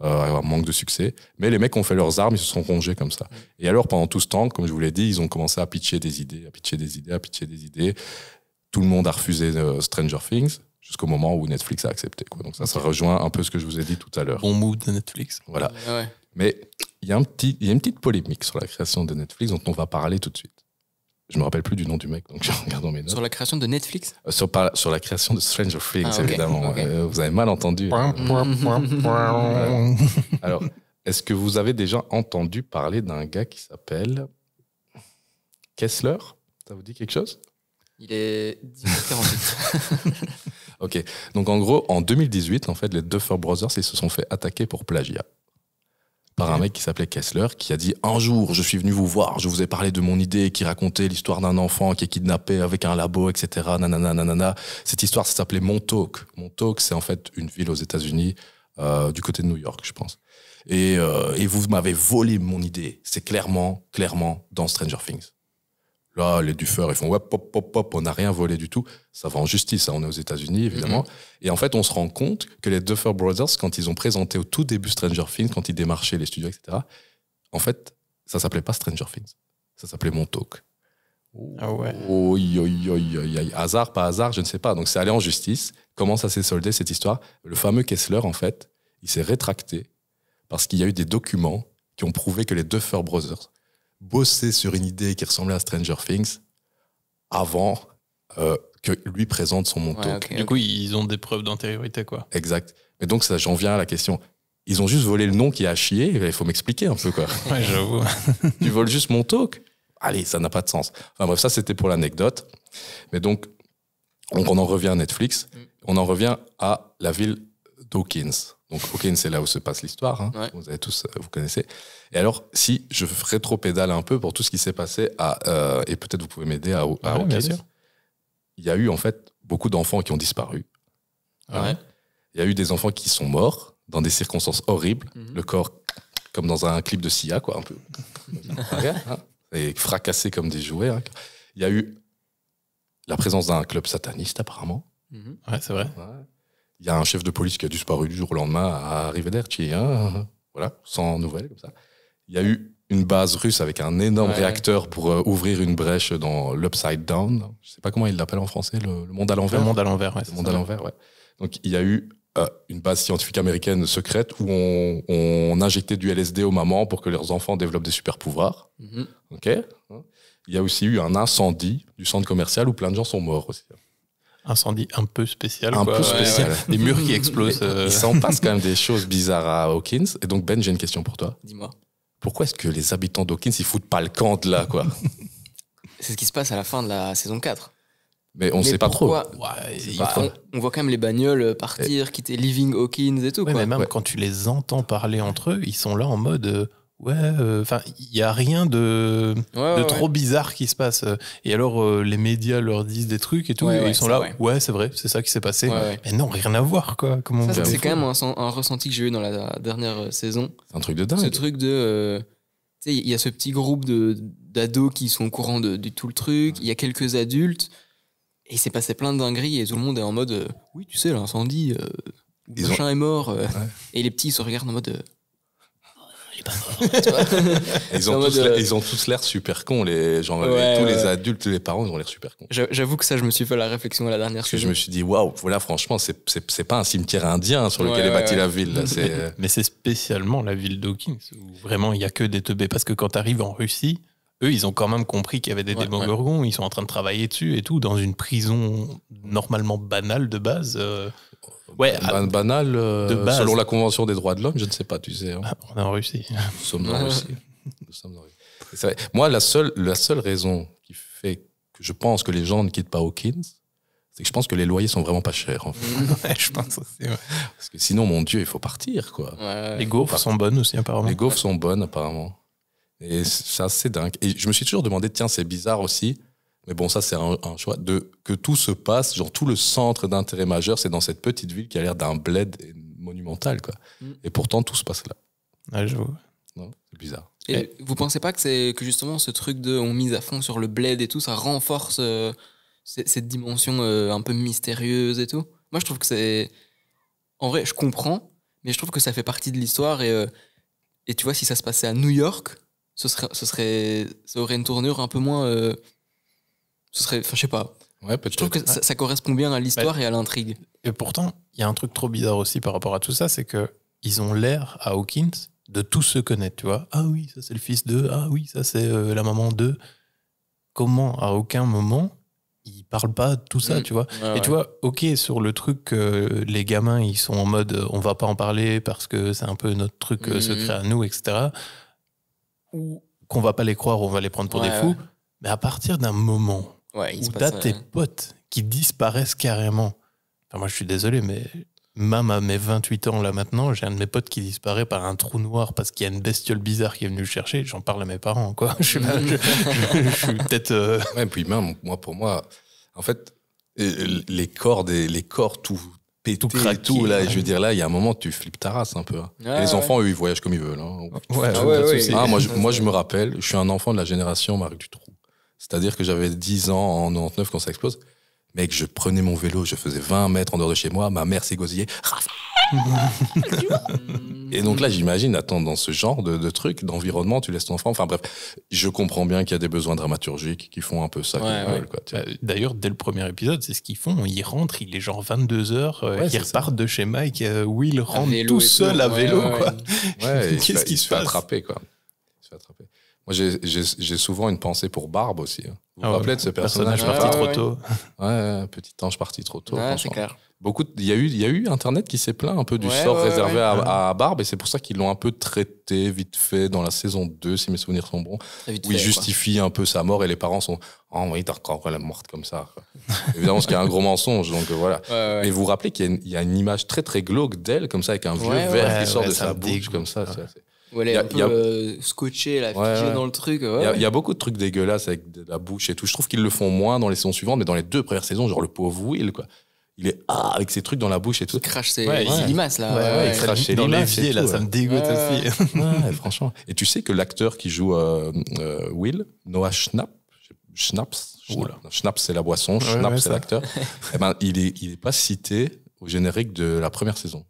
un euh, manque de succès. Mais les mecs ont fait leurs armes, ils se sont rongés comme ça. Et alors, pendant tout ce temps, comme je vous l'ai dit, ils ont commencé à pitcher des idées, à pitcher des idées, à pitcher des idées. Tout le monde a refusé euh, Stranger Things jusqu'au moment où Netflix a accepté. Donc ça, ça rejoint un peu ce que je vous ai dit tout à l'heure. Bon mood de Netflix. Voilà. Mais il y, a un petit, y a une petite polémique sur la création de Netflix dont on va parler tout de suite. Je me rappelle plus du nom du mec, donc je regarde dans mes notes. Sur la création de Netflix euh, sur, la création de Stranger ah, Things, évidemment. Euh, vous avez mal entendu. Euh, alors, est-ce que vous avez déjà entendu parler d'un gars qui s'appelle Kessler Ça vous dit quelque chose Il est différent. ok, donc en gros, en 2018, en fait, les Duffer Brothers, ils se sont fait attaquer pour plagiat par un mec qui s'appelait Kessler, qui a dit un jour, je suis venu vous voir, je vous ai parlé de mon idée, qui racontait l'histoire d'un enfant qui est kidnappé avec un labo, etc. Nanana, nanana. Cette histoire, ça s'appelait Montauk. Montauk, c'est en fait une ville aux États-Unis, euh, du côté de New York, je pense. Et, euh, et vous m'avez volé mon idée. C'est clairement, clairement dans Stranger Things. Là, les Duffer, ils font ouais, pop, pop, pop, on n'a rien volé du tout. Ça va en justice, hein, on est aux États-Unis, évidemment. Mm-hmm. Et en fait, on se rend compte que les Duffer Brothers, quand ils ont présenté au tout début Stranger Things, quand ils démarchaient les studios, etc., en fait, ça s'appelait pas Stranger Things. Ça s'appelait Montauk. Ah ouais. Oh, aïe, aïe, aïe. hasard, pas hasard, je ne sais pas. Donc, c'est allé en justice. Comment ça s'est soldé, cette histoire Le fameux Kessler, en fait, il s'est rétracté parce qu'il y a eu des documents qui ont prouvé que les Duffer Brothers bosser sur une idée qui ressemblait à Stranger Things avant euh, que lui présente son manteau. Du coup, ils ont des preuves d'antériorité, quoi. Exact. Mais donc, ça, j'en viens à la question. Ils ont juste volé le nom qui a chié. Il faut m'expliquer un peu, quoi. ouais, tu voles juste mon talk Allez, ça n'a pas de sens. Enfin bref, ça, c'était pour l'anecdote. Mais donc, on en revient à Netflix. Mm. On en revient à la ville d'Hawkins. Donc, Hawkins, c'est là où se passe l'histoire. Hein. Vous avez tous, euh, vous connaissez. Et alors, si je rétro-pédale un peu pour tout ce qui s'est passé à, euh, et peut-être vous pouvez m'aider à, à bien sûr. il y a eu en fait beaucoup d'enfants qui ont disparu. Ah il y a eu des enfants qui sont morts dans des circonstances horribles. Mhm. Le corps, comme dans un clip de Sia, quoi, un peu. Hein. et fracassé comme des jouets. Hein. Il y a eu la présence d'un club sataniste, apparemment. Mhm. Ouais, c'est vrai il y a un chef de police qui a disparu du jour au lendemain à Rivederci, hein voilà, sans nouvelles comme ça. Il y a eu une base russe avec un énorme réacteur pour euh, ouvrir une brèche dans l'upside down. Je sais pas comment ils l'appellent en français, le, monde à l'envers. Le monde à l'envers, ouais, Le monde à l'envers, ouais. Donc il y a eu euh, une base scientifique américaine secrète où on, injectait du LSD aux mamans pour que leurs enfants développent des super pouvoirs. Mhm. Ok. Hein. Il y a aussi eu un incendie du centre commercial où plein de gens sont morts aussi incendie un peu spécial. Un peu spécial. Des murs qui explosent. Euh... Il s'en passe quand même des choses bizarres à Hawkins. Et donc, Ben, j'ai une question pour toi. Dis-moi. Pourquoi est-ce que les habitants d'Hawkins, ils foutent pas le camp de là, quoi C'est ce qui se passe à la fin de la saison 4. Mais on ne sait pas trop. on, voit quand même les bagnoles euh, partir, quitter Living Hawkins et tout. Mais même quand tu les entends parler entre eux, ils sont là en mode. Euh, ouais, euh, enfin, il n'y a rien de, de trop bizarre qui se passe. Et alors, euh, les médias leur disent des trucs et tout, ils sont là, ouais, c'est vrai, c'est ça qui s'est passé. Mais non, rien à voir, quoi. Comment c'est quand même un, ressenti que j'ai eu dans la dernière euh, saison. C'est un truc de dingue. Ce truc de. tu sais, il y a ce petit groupe d'ados qui sont au courant de, tout le truc, il y a quelques adultes, et il s'est passé plein de dingueries, et tout le monde est en mode, oui, tu sais, l'incendie. Le ont... est mort. Et les petits ils se regardent en mode Euh, ils, ont tous l'air super cons, les tous les adultes, les parents, ils ont l'air super cons. J'avoue que ça, je me suis fait la réflexion la dernière que Je me suis dit, waouh, voilà, franchement, c'est pas un cimetière indien sur lequel est bâtie la ville. Euh. Mais c'est spécialement la ville d'Hawkins, où vraiment il n'y a que des teubés. Parce que quand tu arrives en Russie, eux, ils ont quand même compris qu'il y avait des démogorgons. Ils sont en train de travailler dessus et tout, dans une prison normalement banale de base. Euh, ouais, ah, banale, euh, de base. selon la Convention des droits de l'homme, je ne sais pas, tu sais. Hein. Ah, on est en Russie. Nous sommes en Russie. Nous sommes Moi, la seule, la seule raison qui fait que je pense que les gens ne quittent pas Hawkins, c'est que je pense que les loyers sont vraiment pas chers. ouais, je pense aussi. Ouais. Parce que sinon, mon Dieu, il faut partir, quoi. les gaufres sont bonnes aussi, apparemment. Les gaufres sont bonnes, apparemment. Et ça, c'est dingue. Et je me suis toujours demandé, tiens, c'est bizarre aussi, mais bon, ça, c'est un, choix, de, que tout se passe, genre tout le centre d'intérêt majeur, c'est dans cette petite ville qui a l'air d'un bled monumental, quoi. Mm. Et pourtant, tout se passe là. Ah, je vois. Non, c'est bizarre. Et eh. vous pensez pas que c'est que justement ce truc de on mise à fond sur le bled et tout, ça renforce euh, cette dimension euh, un peu mystérieuse et tout Moi, je trouve que c'est. En vrai, je comprends, mais je trouve que ça fait partie de l'histoire et. Euh, et tu vois, si ça se passait à New York, ce serait, ça aurait une tournure un peu moins. Euh, ce serait, enfin, je sais pas. Ouais, je trouve que ça, correspond bien à l'histoire bah, et à l'intrigue. Et pourtant, il y a un truc trop bizarre aussi par rapport à tout ça, c'est que ils ont l'air à Hawkins de tous se connaître, tu vois. Ah oui, ça c'est le fils de, ah oui, ça c'est euh, la maman de. Comment à aucun moment ils parlent pas de tout ça, mm. tu vois. et tu vois, ok, sur le truc, les gamins ils sont en mode euh, on va pas en parler parce que c'est un peu notre truc mm. secret à nous, etc qu'on va pas les croire, on va les prendre pour des fous. Mais à partir d'un moment où t'as tes potes qui disparaissent carrément, enfin, moi je suis désolé, mais même à mes 28 ans là maintenant, j'ai un de mes potes qui disparaît par un trou noir parce qu'il y a une bestiole bizarre qui est venue le chercher. J'en parle à mes parents, quoi. Je suis, suis peut-être. et euh, puis même moi, pour moi, en fait, euh, les corps des les corps tout, et tout tout là. Et je veux dire là, il y a un moment tu flippes ta race un peu. Hein. et les enfants eux ils voyagent comme ils veulent. ah, moi, je, moi je me rappelle, je suis un enfant de la génération Marc Dutroux. C'est-à-dire que j'avais 10 ans en 99 quand ça explose. Mec, je prenais mon vélo, je faisais 20 mètres en dehors de chez moi, ma mère s'égosillait. Et donc là, j'imagine, attends, dans ce genre de, truc, d'environnement, tu laisses ton enfant. Enfin bref, je comprends bien qu'il y a des besoins dramaturgiques qui font un peu ça. Bah, d'ailleurs, dès le premier épisode, c'est ce qu'ils font. Ils rentrent, il est genre 22 h ils repartent de chez Mike, euh, Will rentre tout seul à vélo. Qu'est-ce qui se, fait passe attraper, quoi. Il se fait attraper. Moi, j'ai souvent une pensée pour Barbe aussi. Hein. Vous ah de ce personnage, personnage parti ah trop tôt Ouais, petit ange parti trop tôt. Ah, c'est clair beaucoup il y a eu il y a eu internet qui s'est plaint un peu du sort réservé à, à, Barbe et c'est pour ça qu'ils l'ont un peu traité vite fait dans la saison 2 si mes souvenirs sont bons vite il justifie un peu sa mort et les parents sont oh oui t'as encore la morte comme ça évidemment ce qui est un gros mensonge donc euh, voilà et vous vous rappelez qu'il y, a une image très très glauque d'elle comme ça avec un vieux verre qui sort de sa bouche comme ça elle est un peu euh, scotchée, dans le truc. Il y, a beaucoup de trucs dégueulasses avec de la bouche et tout. Je trouve qu'ils le font moins dans les saisons suivantes, mais dans les deux premières saisons, genre le pauvre Will, quoi il est ah avec ses trucs dans la bouche et tout. Il crache ses ouais, ouais. limaces là. il crache ses dans là, ça me dégoûte aussi. franchement. Et tu sais que l'acteur qui joue euh, euh, Will, Noah Schnapp, Schnapps Schnapps c'est la boisson, Schnapp c'est l'acteur. eh ben il n'est il est pas cité au générique de la première saison.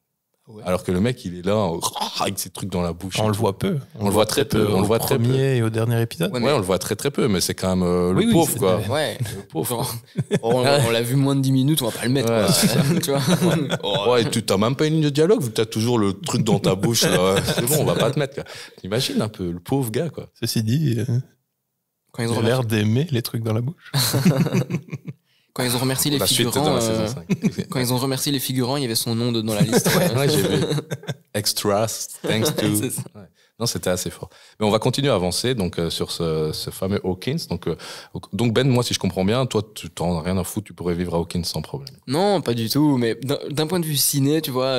Alors que le mec, il est là avec ses trucs dans la bouche. On le voit peu. On, le voit très peu. On le voit très premier et au dernier épisode. Ouais, on le voit très très peu, mais c'est quand même euh, le pauvre le pauvre. on, l'a vu moins de 10 minutes, on va pas le mettre. tu vois ouais, t'as même pas une ligne de dialogue, tu as toujours le truc dans ta bouche. C'est bon, on va pas te mettre. imagine T'imagines un peu le pauvre gars quoi. Ceci dit, euh, quand ils ont l'air d'aimer les trucs dans la bouche. Quand ils ont remercié oh, les figurants, euh, quand ils ont remercié les figurants, il y avait son nom dans la liste. ouais, j'ai vu. Extras, thanks to. non, c'était assez fort. Mais on va continuer à avancer donc euh, sur ce, fameux Hawkins. Donc, euh, donc Ben, moi, si je comprends bien, toi, tu t'en as rien à foutre, tu pourrais vivre à Hawkins sans problème. Non, pas du tout. Mais d'un point de vue ciné, tu vois,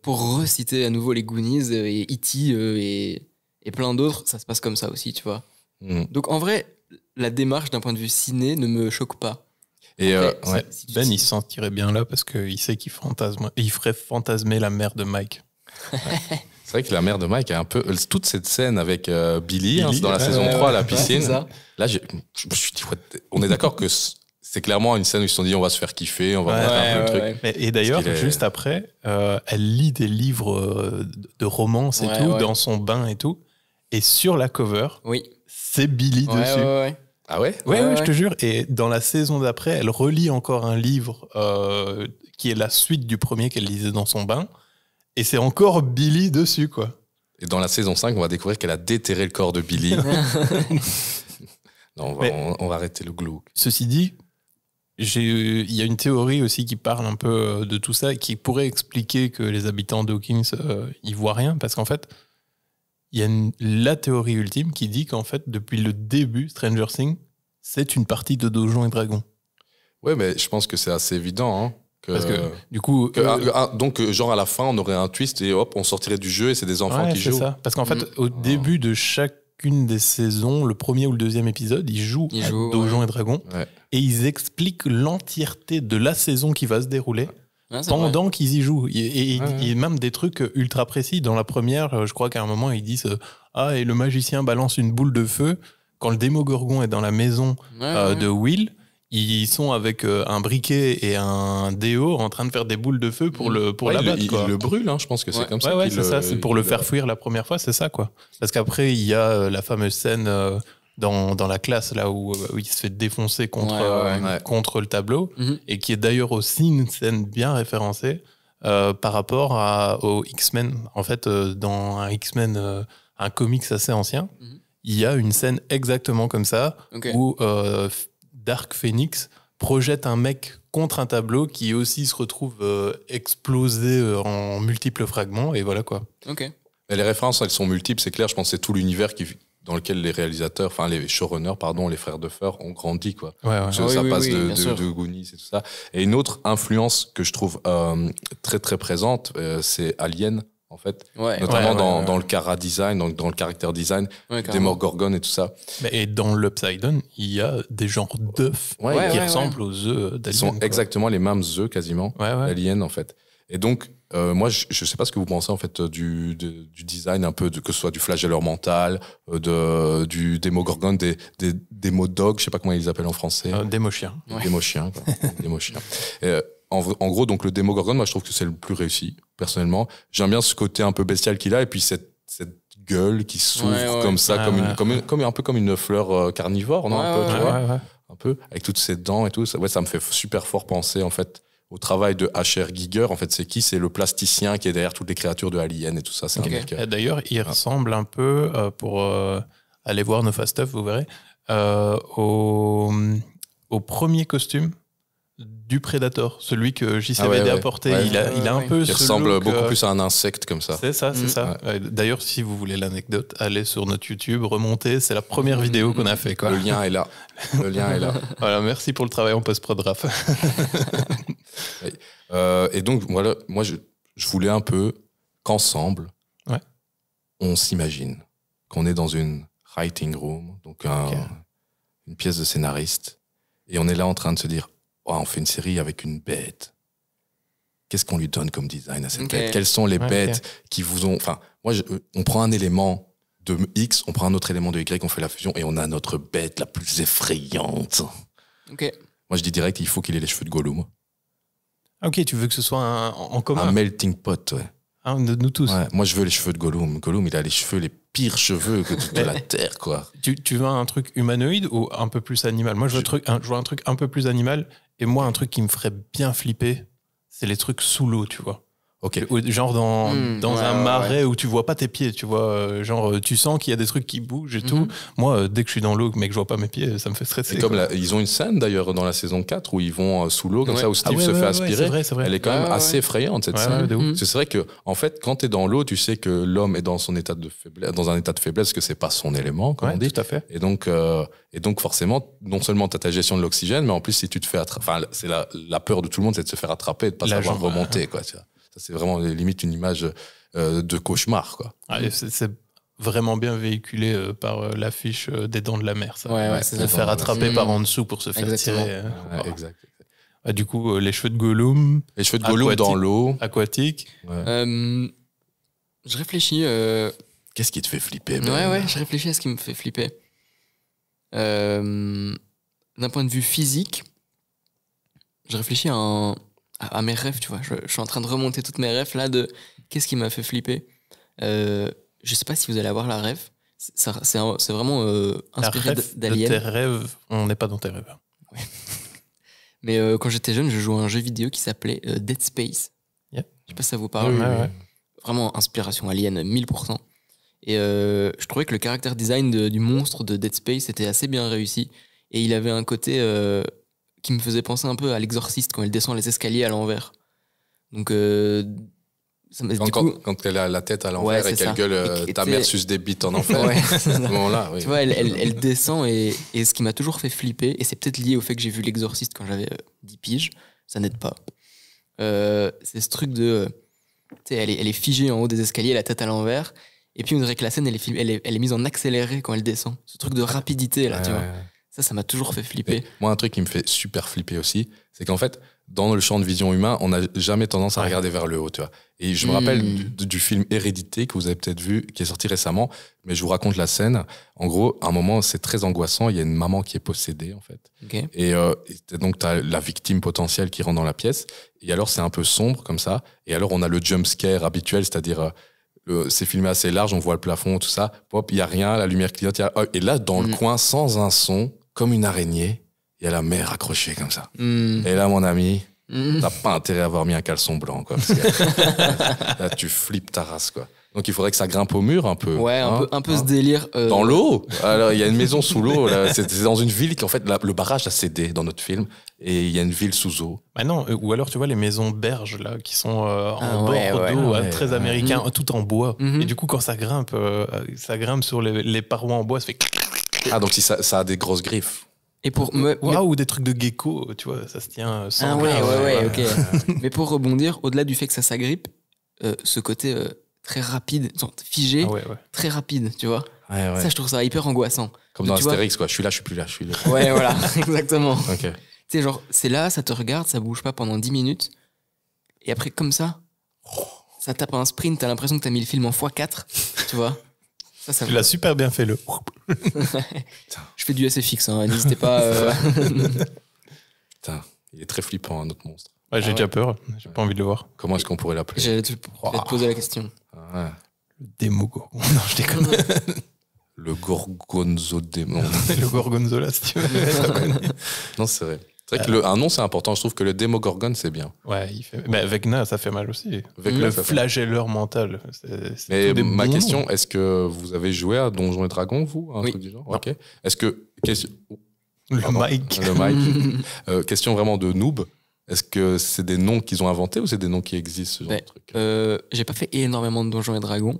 pour reciter à nouveau les Goonies et E.T. E et, et, plein d'autres, ça se passe comme ça aussi, tu vois. Hmm. Donc en vrai, la démarche d'un point de vue ciné ne me choque pas. Euh, ben, il se sentirait bien là parce qu'il sait qu'il fantasme, il ferait fantasmer la mère de Mike. c'est vrai que la mère de Mike a un peu. Euh, toute cette scène avec euh, hein, Billy, dans la saison 3 à la piscine. là, je, suis on est d'accord que c'est clairement une scène où ils se sont dit on va se faire kiffer, on va faire un peu le truc. Et, d'ailleurs, juste après, elle lit des livres de romance et tout, dans son bain et tout. Et sur la cover, oui. c'est Billy dessus. Ah ouais ouais, je te jure. Et dans la saison d'après, elle relit encore un livre euh, qui est la suite du premier qu'elle lisait dans son bain. Et c'est encore Billy dessus, quoi. Et dans la saison 5, on va découvrir qu'elle a déterré le corps de Billy. non, on va, arrêter le glauque. Ceci dit, il y a une théorie aussi qui parle un peu euh, de tout ça, qui pourrait expliquer que les habitants d'Hawkins n'y euh, voient rien, parce qu'en fait, il y a la théorie ultime qui dit qu'en fait, depuis le début, Stranger Things, c'est une partie de Dojon et Dragon. Ouais, mais je pense que c'est assez évident. Hein, du coup. Euh, ah, ah, donc, euh, genre, à la fin, on aurait un twist et hop, on sortirait du jeu et c'est des enfants qui jouent. Ça. Parce qu'en fait, mm. au début de chacune des saisons, le premier ou le deuxième épisode, ils jouent, et Dragon et ils expliquent l'entièreté de la saison qui va se dérouler pendant qu'ils y jouent. Et, même des trucs euh, ultra précis. Dans la première, euh, je crois qu'à un moment, ils disent euh, Ah, et le magicien balance une boule de feu. Quand le gorgon est dans la maison de Will, ils sont avec un briquet et un déo en train de faire des boules de feu pour mm. le pour la l'abattre. Il, le brûle, hein, je pense que c'est comme ça. Ouais, c'est ça, c'est pour le faire fuir la première fois, c'est ça quoi. Parce qu'après il y a la fameuse scène dans, la classe là où, il se fait défoncer contre, euh, contre le tableau mhm. et qui est d'ailleurs aussi une scène bien référencée euh, par rapport à, aux X-Men. En fait, euh, dans un X-Men, un comics assez ancien, mhm. il y a une scène exactement comme ça où Dark Phoenix projette un mec contre un tableau qui aussi se retrouve explosé en multiples fragments et voilà quoi. Ok. les références, elles sont multiples, c'est clair. Je pense que c'est tout l'univers qui, dans lequel les réalisateurs, enfin les showrunners, pardon, les frères de ont grandi, quoi. Ça, ça passe de, Goonies et tout ça. Et une autre influence que je trouve euh, très très présente, euh, c'est Alien. En fait, notamment dans, le cara design, donc dans le caractère design, des Morgorgon et tout ça. Et dans l'Upside il y a des genres d'œufs qui ressemblent aux œufs d'Alien. Ils sont exactement les mêmes œufs quasiment, Alien, en fait. Et donc, euh, moi, je ne sais pas ce que vous pensez en fait euh, du, design un peu, de, que ce soit du flagelleur mental, euh, de, du démogorgon, des, des, des mots dog, je sais pas comment ils les appellent en français. Euh, chien Ouais. Démochien. en, en, gros, donc le démogorgon, moi, je trouve que c'est le plus réussi, personnellement. J'aime bien ce côté un peu bestial qu'il a et puis cette, gueule qui s'ouvre comme ça, comme, une, un peu comme une fleur carnivore, non un peu, un peu avec toutes ses dents et tout. Ça, ouais, ça me fait super fort penser en fait au travail de H.R. Giger. En fait, c'est qui C'est le plasticien qui est derrière toutes les créatures de Alien et tout ça. Euh, d'ailleurs, il ressemble un peu, euh, pour euh, aller voir nos fast vous verrez, au, au, premier costume du prédateur, celui que J.C. avait ah ouais, il a, il a un peu. Il ressemble beaucoup euh, plus à un insecte comme ça. C'est ça, c'est mm. ça. D'ailleurs, si vous voulez l'anecdote, allez sur notre YouTube, remontez. C'est la première vidéo qu'on a fait. Le lien est là. Le lien est là. Voilà, merci pour le travail en post-prod, Raph. Euh, et donc, voilà, moi, je, voulais un peu qu'ensemble, on s'imagine qu'on est dans une writing room, donc une pièce de scénariste, et on est là en train de se dire ah, on fait une série avec une bête. Qu'est-ce qu'on lui donne comme design à cette bête Quelles sont les bêtes qui vous ont. Enfin, moi, on prend un élément de X, on prend un autre élément de Y, on fait la fusion et on a notre bête la plus effrayante. Ok. Moi, je dis direct, il faut qu'il ait les cheveux de Gollum. ok, tu veux que ce soit en commun Un melting pot, ouais. Ah, un de nous tous. Ouais, moi, je veux les cheveux de Gollum. Gollum, il a les cheveux les pire cheveux que toute la Terre, quoi. Tu, tu veux un truc humanoïde ou un peu plus animal Moi, je Truc, un, je veux un truc un peu plus animal. Et moi, un truc qui me ferait bien flipper, c'est les trucs sous l'eau, tu vois. Ok. Genre dans, hmm, dans un marais où tu vois pas tes pieds, tu vois. Euh, genre, euh, tu sens qu'il y a des trucs qui bougent et tout. Mhm. Moi, euh, dès que je suis dans l'eau, mais que je vois pas mes pieds, ça me fait stresser. C'est comme ils ont une scène d'ailleurs dans la saison 4 où ils vont sous l'eau, comme ça, où Steve ah se fait aspirer. C'est vrai, c'est vrai. Elle est quand même assez effrayante, cette scène. C'est vrai que, en fait, quand tu es dans l'eau, tu sais que l'homme est dans, son état de faiblesse, dans un état de faiblesse, que c'est pas son élément, comme on dit. Tout à fait. Et donc, et donc forcément, non seulement tu as ta gestion de l'oxygène, mais en plus, si tu te fais attraper, enfin, c'est la, la, peur de tout le monde, c'est de se faire attraper et de pas savoir remonter, quoi, c'est vraiment limite une image euh, de cauchemar. Quoi. Ah, c'est vraiment bien véhiculé euh, par euh, l'affiche des dents de la mer. Ça. se faire attraper mmh. par en dessous pour se faire tirer. Ah, du coup, les cheveux de Gollum. Les cheveux de Gollum dans l'eau. Aquatique. je réfléchis. Qu'est-ce qui te fait flipper ben? Ouais, ouais, je réfléchis à ce qui me fait flipper. D'un point de vue physique, je réfléchis à un à, mes rêves, tu vois. Je, suis en train de remonter toutes mes rêves là de qu'est-ce qui m'a fait flipper. Euh, je sais pas si vous allez avoir la rêve. C'est vraiment euh, inspiré d'Alien. tes rêves, on n'est pas dans tes rêves. Mais euh, quand j'étais jeune, je jouais à un jeu vidéo qui s'appelait Dead Space. Je sais pas si ça vous parle. vraiment inspiration Alien, 1000%. Et je trouvais que le caractère design du monstre de Dead Space était assez bien réussi. Et il avait un côté qui me faisait penser un peu à l'exorciste quand elle descend les escaliers à l'envers. Donc, euh, ça m'a- Quand, quand- elle a la tête à l'envers et qu'elle gueule euh, ta mère suce des bites en enfer. ce moment-là, tu vois, elle, descend et, ce qui m'a toujours fait flipper, et c'est peut-être lié au fait que j'ai vu l'exorciste quand j'avais 10 euh, piges, ça n'aide pas. c'est ce truc de. tu sais, elle est, figée en haut des escaliers, la tête à l'envers, et puis on dirait que la scène, elle est, elle est, mise en accéléré quand elle descend. Ce truc de rapidité, là, tu vois. Ça, ça m'a toujours fait flipper. moi, un truc qui me fait super flipper aussi, c'est qu'en fait, dans le champ de vision humain, on n'a jamais tendance à regarder vers le haut, Et je me hmm. rappelle du, film Hérédité que vous avez peut-être vu, qui est sorti récemment, mais je vous raconte la scène. En gros, à un moment, c'est très angoissant. Il y a une maman qui est possédée, en fait. Et, euh, donc, tu as la victime potentielle qui rentre dans la pièce. Et alors, c'est un peu sombre, comme ça. Et alors, on a le jump scare habituel, c'est-à-dire... Euh, c'est filmé assez large, on voit le plafond, tout ça. Pop, il y a rien, la lumière clignote. Oh, et là, dans le hmm. coin, sans un son, comme une araignée, il y a la mer accrochée comme ça. Hmm. Et là, mon ami, hmm. t'as pas intérêt à avoir mis un caleçon blanc, quoi. tu flippes ta race, quoi. Donc il faudrait que ça grimpe au mur un peu. Ouais, un hein, peu, un peu hein. ce délire. Euh, dans l'eau Alors il y a une maison sous l'eau, c'est dans une ville qui en fait, le barrage a cédé dans notre film, et il y a une ville sous eau. Bah non, euh, ou alors tu vois les maisons berges là, qui sont euh, en ah bord d'eau, hein, très américains, mhm. tout en bois. Mhm. Et du coup quand ça grimpe, ça grimpe sur les parois en bois, ça fait ah, donc ça, a des grosses griffes. Et pour me... ou des trucs de gecko, tu vois, ça se tient euh, sans. Ah ouais, ouais, ok. mais pour rebondir, au-delà du fait que ça s'agrippe, euh, ce côté euh, très rapide, figé, ah très rapide, tu vois. Ouais, ça, je trouve ça hyper angoissant. Comme dans Astérix, quoi. Je suis là, je suis plus là, je suis Ouais, voilà, exactement. Tu sais, genre, c'est là, ça te regarde, ça bouge pas pendant 10 minutes. Et après, comme ça, oh. ça tape un sprint, t'as l'impression que t'as mis le film en x4, tu vois tu l'as super bien fait le. je fais du SFX, hein, n'hésitez pas. Euh. il est très flippant, notre monstre. j'ai ah déjà peur, j'ai pas envie de le voir. Comment est-ce qu'on pourrait l'appeler J'allais te, poser la question. Ah. Le démogorgon. Non, je déconne. le gorgonzo démon. le gorgonzola, si tu veux. non, c'est vrai. C'est vrai que le, un nom, c'est important. Je trouve que le Démogorgon, c'est bien. Ouais, il fait... mais Vecna, ça fait mal aussi. le flagelleur mental. mais ma question, est-ce que vous avez joué à Donjons et Dragons, vous un truc du genre Ok. Est-ce que. Question... Oh, le Mike. Le Mike. Euh, question vraiment de noob. Est-ce que c'est des noms qu'ils ont inventés ou c'est des noms qui existent, genre euh, J'ai pas fait énormément de Donjons et Dragons.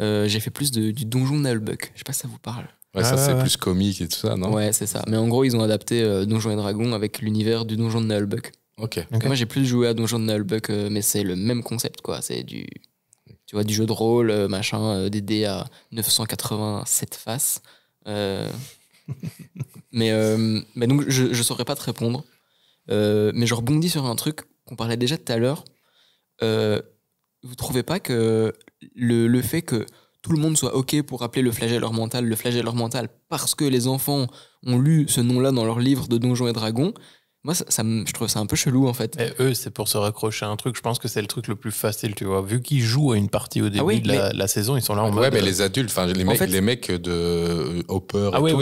Euh, j'ai fait plus de, du Donjon Nullbuck. Je sais pas si ça vous parle. Ouais, ah ça, c'est plus comique et tout ça, non Ouais, c'est ça. Mais en gros, ils ont adapté euh, Donjons et Dragons avec l'univers du donjon de Nullbuck. Ok. Moi, j'ai plus joué à Donjon de Nullbuck, euh, mais c'est le même concept, quoi. C'est du. Tu vois, du jeu de rôle, euh, machin, des dés à 987 faces. mais, mais donc, je, je saurais pas te répondre. mais je rebondis sur un truc qu'on parlait déjà tout à l'heure. vous trouvez pas que le, le fait que tout le monde soit OK pour appeler le flagelleur mental le flagelleur mental parce que les enfants ont lu ce nom-là dans leur livre de Donjons et Dragons, moi, ça, je trouve ça un peu chelou, en fait. eux, c'est pour se raccrocher à un truc. Je pense que c'est le truc le plus facile, tu vois. Vu qu'ils jouent à une partie au ah début de la, saison, ils sont là en mode... Ouais, mais euh, les adultes, enfin, les, mecs, de Hopper... Ah eux,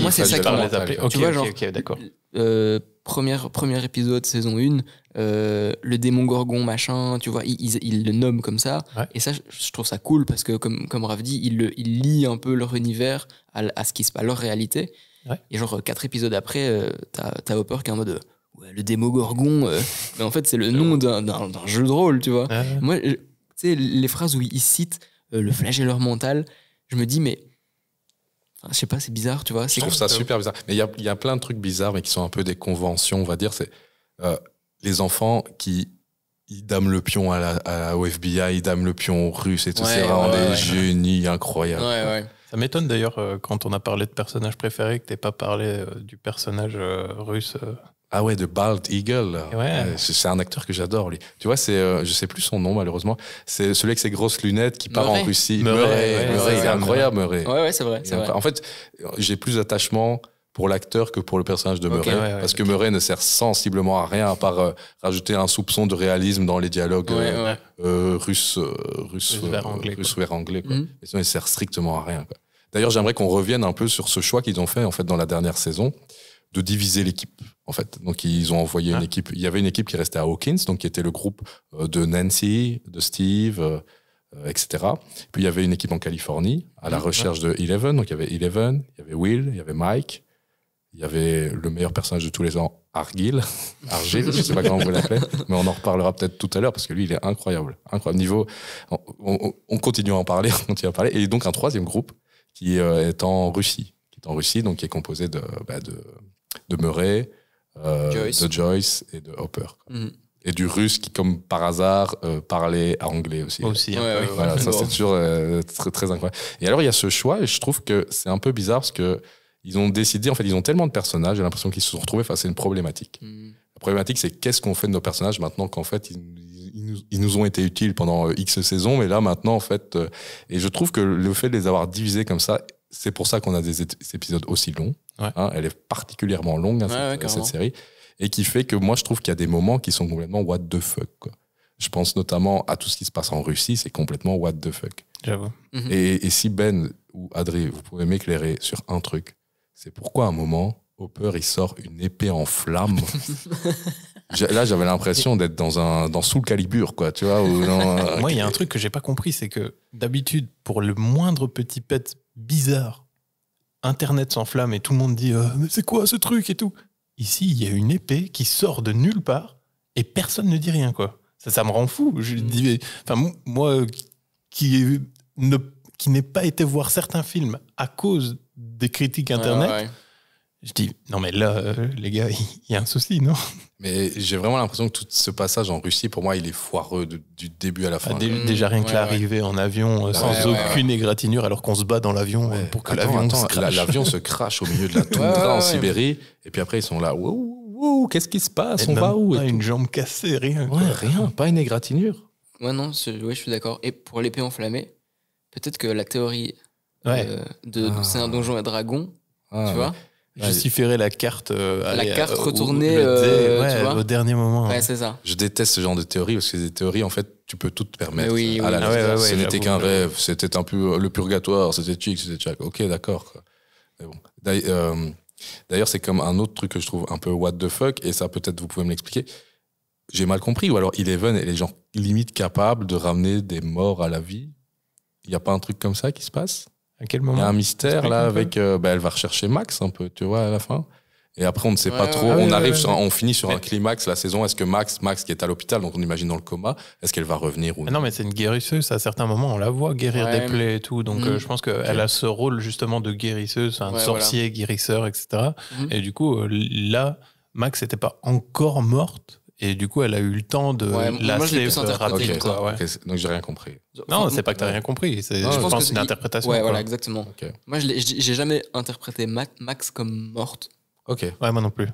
moi, c'est ça qui m'a... Tu vois, genre... d'accord. Euh, première, premier épisode, saison 1, euh, le démon gorgon, machin, tu vois, ils, il, le nomment comme ça. Et ça, je, trouve ça cool parce que, comme, comme Rav dit, ils, il lie un peu leur univers à, à ce qui se passe, leur réalité. Et genre, quatre épisodes après, euh, t'as Hopper qui est en mode. Euh, le démon gorgon, mais en fait, c'est le nom d'un jeu de rôle, tu vois. Moi, tu sais, les phrases où ils citent le leur mental, je me dis, mais ah, je sais pas, c'est bizarre, tu vois. Je trouve ça super bizarre. Mais il y a, plein de trucs bizarres, mais qui sont un peu des conventions, on va dire. C'est euh, les enfants qui ils dament le pion à la, au FBI, ils dament le pion aux Russes et tout. Ouais, c'est vraiment des génies incroyables. Ça m'étonne d'ailleurs euh, quand on a parlé de personnage préféré que t'aies pas parlé euh, du personnage russe. Ah ouais, de Bald Eagle. Euh, c'est un acteur que j'adore, lui. Tu vois, c'est, euh, je sais plus son nom, malheureusement. C'est celui avec ses grosses lunettes qui part en Russie. Murray, C'est incroyable, Murray. Ouais, ouais, c'est vrai, En fait, j'ai plus d'attachement pour l'acteur que pour le personnage de Murray. parce que Murray ne sert sensiblement à rien à part euh, rajouter un soupçon de réalisme dans les dialogues euh, russes, russes, anglais. Il ne anglais mhm. il sert strictement à rien. D'ailleurs, j'aimerais qu'on revienne un peu sur ce choix qu'ils ont fait en fait dans la dernière saison de diviser l'équipe en fait. Donc ils ont envoyé une ah. équipe. Il y avait une équipe qui restait à Hawkins, donc qui était le groupe euh, de Nancy, de Steve, euh, etc. Puis il y avait une équipe en Californie à la ah. recherche de Eleven. Donc il y avait Eleven, il y avait Will, il y avait Mike, il y avait le meilleur personnage de tous les ans, Argyle. Argil, je sais pas comment vous l'appelez, mais on en reparlera peut-être tout à l'heure parce que lui, il est incroyable. Incroyable. Niveau, on, continue à en parler, on continue à parler. Et donc un troisième groupe qui euh, est en Russie, qui est en Russie, donc qui est composé de, bah, de, de Murray, euh, de Joyce et de Hopper. Mhm. Et du russe qui, comme par hasard, euh, parlait anglais aussi. Aussi. Hein. voilà, ça c'est toujours euh, très, incroyable. Et alors il y a ce choix et je trouve que c'est un peu bizarre parce qu'ils ont décidé, en fait, ils ont tellement de personnages, j'ai l'impression qu'ils se sont retrouvés face à une problématique. Mhm. La problématique, c'est qu'est-ce qu'on fait de nos personnages maintenant qu'en fait, ils, nous, ont été utiles pendant X saisons, mais là, maintenant, en fait, et je trouve que le fait de les avoir divisés comme ça, c'est pour ça qu'on a des épisodes aussi longs. Hein, elle est particulièrement longue, hein, cette, série. Et qui fait que moi, je trouve qu'il y a des moments qui sont complètement what the fuck. Je pense notamment à tout ce qui se passe en Russie, c'est complètement what the fuck. J'avoue. Mhm. Et, si Ben ou Adri, vous pouvez m'éclairer sur un truc, c'est pourquoi à un moment, Hopper, il sort une épée en flamme. Là, j'avais l'impression d'être dans un dans sous le calibre, quoi, tu vois. Moi, il y a un truc que j'ai pas compris, c'est que d'habitude, pour le moindre petit pet bizarre Internet s'enflamme et tout le monde dit euh, Mais c'est quoi ce truc et tout Ici, il y a une épée qui sort de nulle part et personne ne dit rien, quoi. Ça, ça me rend fou. Je mm. dis, enfin, moi qui ne qui n'ai pas été voir certains films à cause des critiques Internet. Je dis, non, mais là, euh, les gars, il y, a un souci, non Mais j'ai vraiment l'impression que tout ce passage en Russie, pour moi, il est foireux du début à la fin. Ah, déjà rien que l'arrivée en avion, euh, sans aucune égratignure, alors qu'on se bat dans l'avion pour que l'avion se crache. L'avion se crache au milieu de la toundra en Sibérie, et puis après, ils sont là, wow, qu'est-ce qui se passe On va où Pas une jambe cassée, rien. rien, pas une égratignure. Moi, non, je suis d'accord. Et pour l'épée enflammée, peut-être que la théorie euh, de, ah. c'est un donjon à dragon, tu ah, vois Justifierait la carte. Euh, la carte euh, retournée euh, au dernier moment. Je déteste ce genre de théorie parce que des théories, en fait, tu peux tout te permettre. Oui, ah ce n'était qu'un rêve, c'était un peu le purgatoire, c'était chic, c'était Jack. Ok, d'accord. Bon. D'ailleurs, c'est comme un autre truc que je trouve un peu what the fuck, et ça peut-être vous pouvez me l'expliquer. J'ai mal compris, ou alors Eleven, et les gens limite capable de ramener des morts à la vie. Il n'y a pas un truc comme ça qui se passe quel moment Il y a un mystère là avec. Euh, bah, elle va rechercher Max un peu, tu vois, à la fin. Et après, on ne sait pas trop. on arrive on finit sur un climax la saison. Est-ce que Max, Max qui est à l'hôpital, donc on imagine dans le coma, est-ce qu'elle va revenir ou ah non, mais c'est une guérisseuse. À certains moments, on la voit guérir des plaies et tout. Donc mm. euh, je pense qu'elle elle a ce rôle justement de guérisseuse, un sorcier, guérisseur, etc. Mm. Et du coup, euh, là, Max n'était pas encore morte et du coup, elle a eu le temps de la je ouais. Donc, j'ai rien compris. Non, c'est pas que t'as rien compris. C'est, je, pense, que c'est une interprétation. Ouais, voilà, exactement. Moi, je j'ai jamais interprété Max comme morte. Ok. Ouais, moi non plus.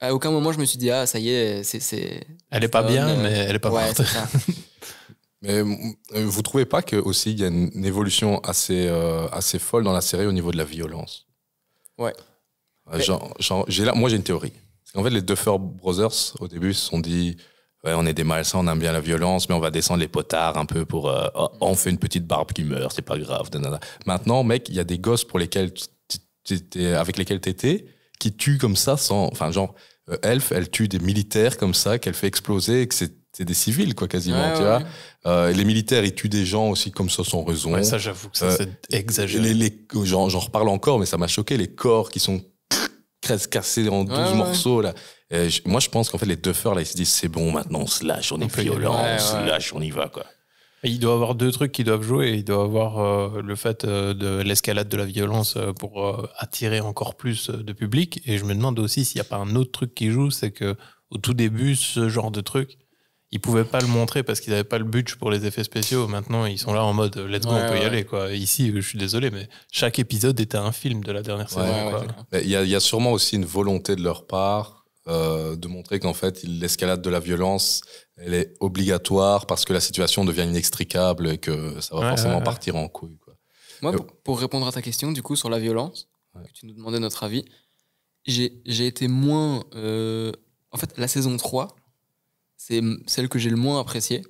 À aucun moment, je me suis dit, ah, ça y est, c'est. elle est pas bien, euh, mais elle est pas morte. mais euh, vous trouvez pas que aussi il y a une évolution assez euh, assez folle dans la série au niveau de la violence Ouais. j'ai là, moi j'ai une théorie. En fait, les Duffer Brothers, au début, se sont dit Ouais, on est des malsains, on aime bien la violence, mais on va descendre les potards un peu pour. Euh, oh, on fait une petite barbe qui meurt, c'est pas grave. Maintenant, mec, il y a des gosses pour lesquels avec lesquels t'étais qui tuent comme ça sans. Enfin, genre, euh, Elf, elle tue des militaires comme ça, qu'elle fait exploser, que c'est des civils quoi quasiment tu vois euh, les militaires ils tuent des gens aussi comme ça sans raison ça j'avoue que ça c'est exagéré les, j'en reparle encore mais ça m'a choqué les corps qui sont cassé en 12 morceaux. Là. Euh, moi, je pense qu'en fait, les duffers, là, ils se disent c'est bon, maintenant on se lâche, on est violents, violent, on se lâche, on y va. quoi. il doit avoir deux trucs qui doivent jouer. Il doit avoir euh, le fait euh, de l'escalade de la violence pour attirer encore plus de public. Et je me demande aussi s'il n'y a pas un autre truc qui joue, c'est que au tout début, ce genre de truc, ils pouvaient pas le montrer parce qu'ils n'avaient pas le budget pour les effets spéciaux. Maintenant, ils sont là en mode let's go, on peut y aller. Quoi. Ici, je suis désolé, mais chaque épisode était un film de la dernière saison. Il y, a sûrement aussi une volonté de leur part euh, de montrer qu'en fait, l'escalade de la violence, elle est obligatoire parce que la situation devient inextricable et que ça va forcément partir en couille. Moi, pour, répondre à ta question, du coup, sur la violence, que tu nous demandais notre avis, j'ai été moins. Euh, en fait, la saison 3 c'est celle que j'ai le moins appréciée.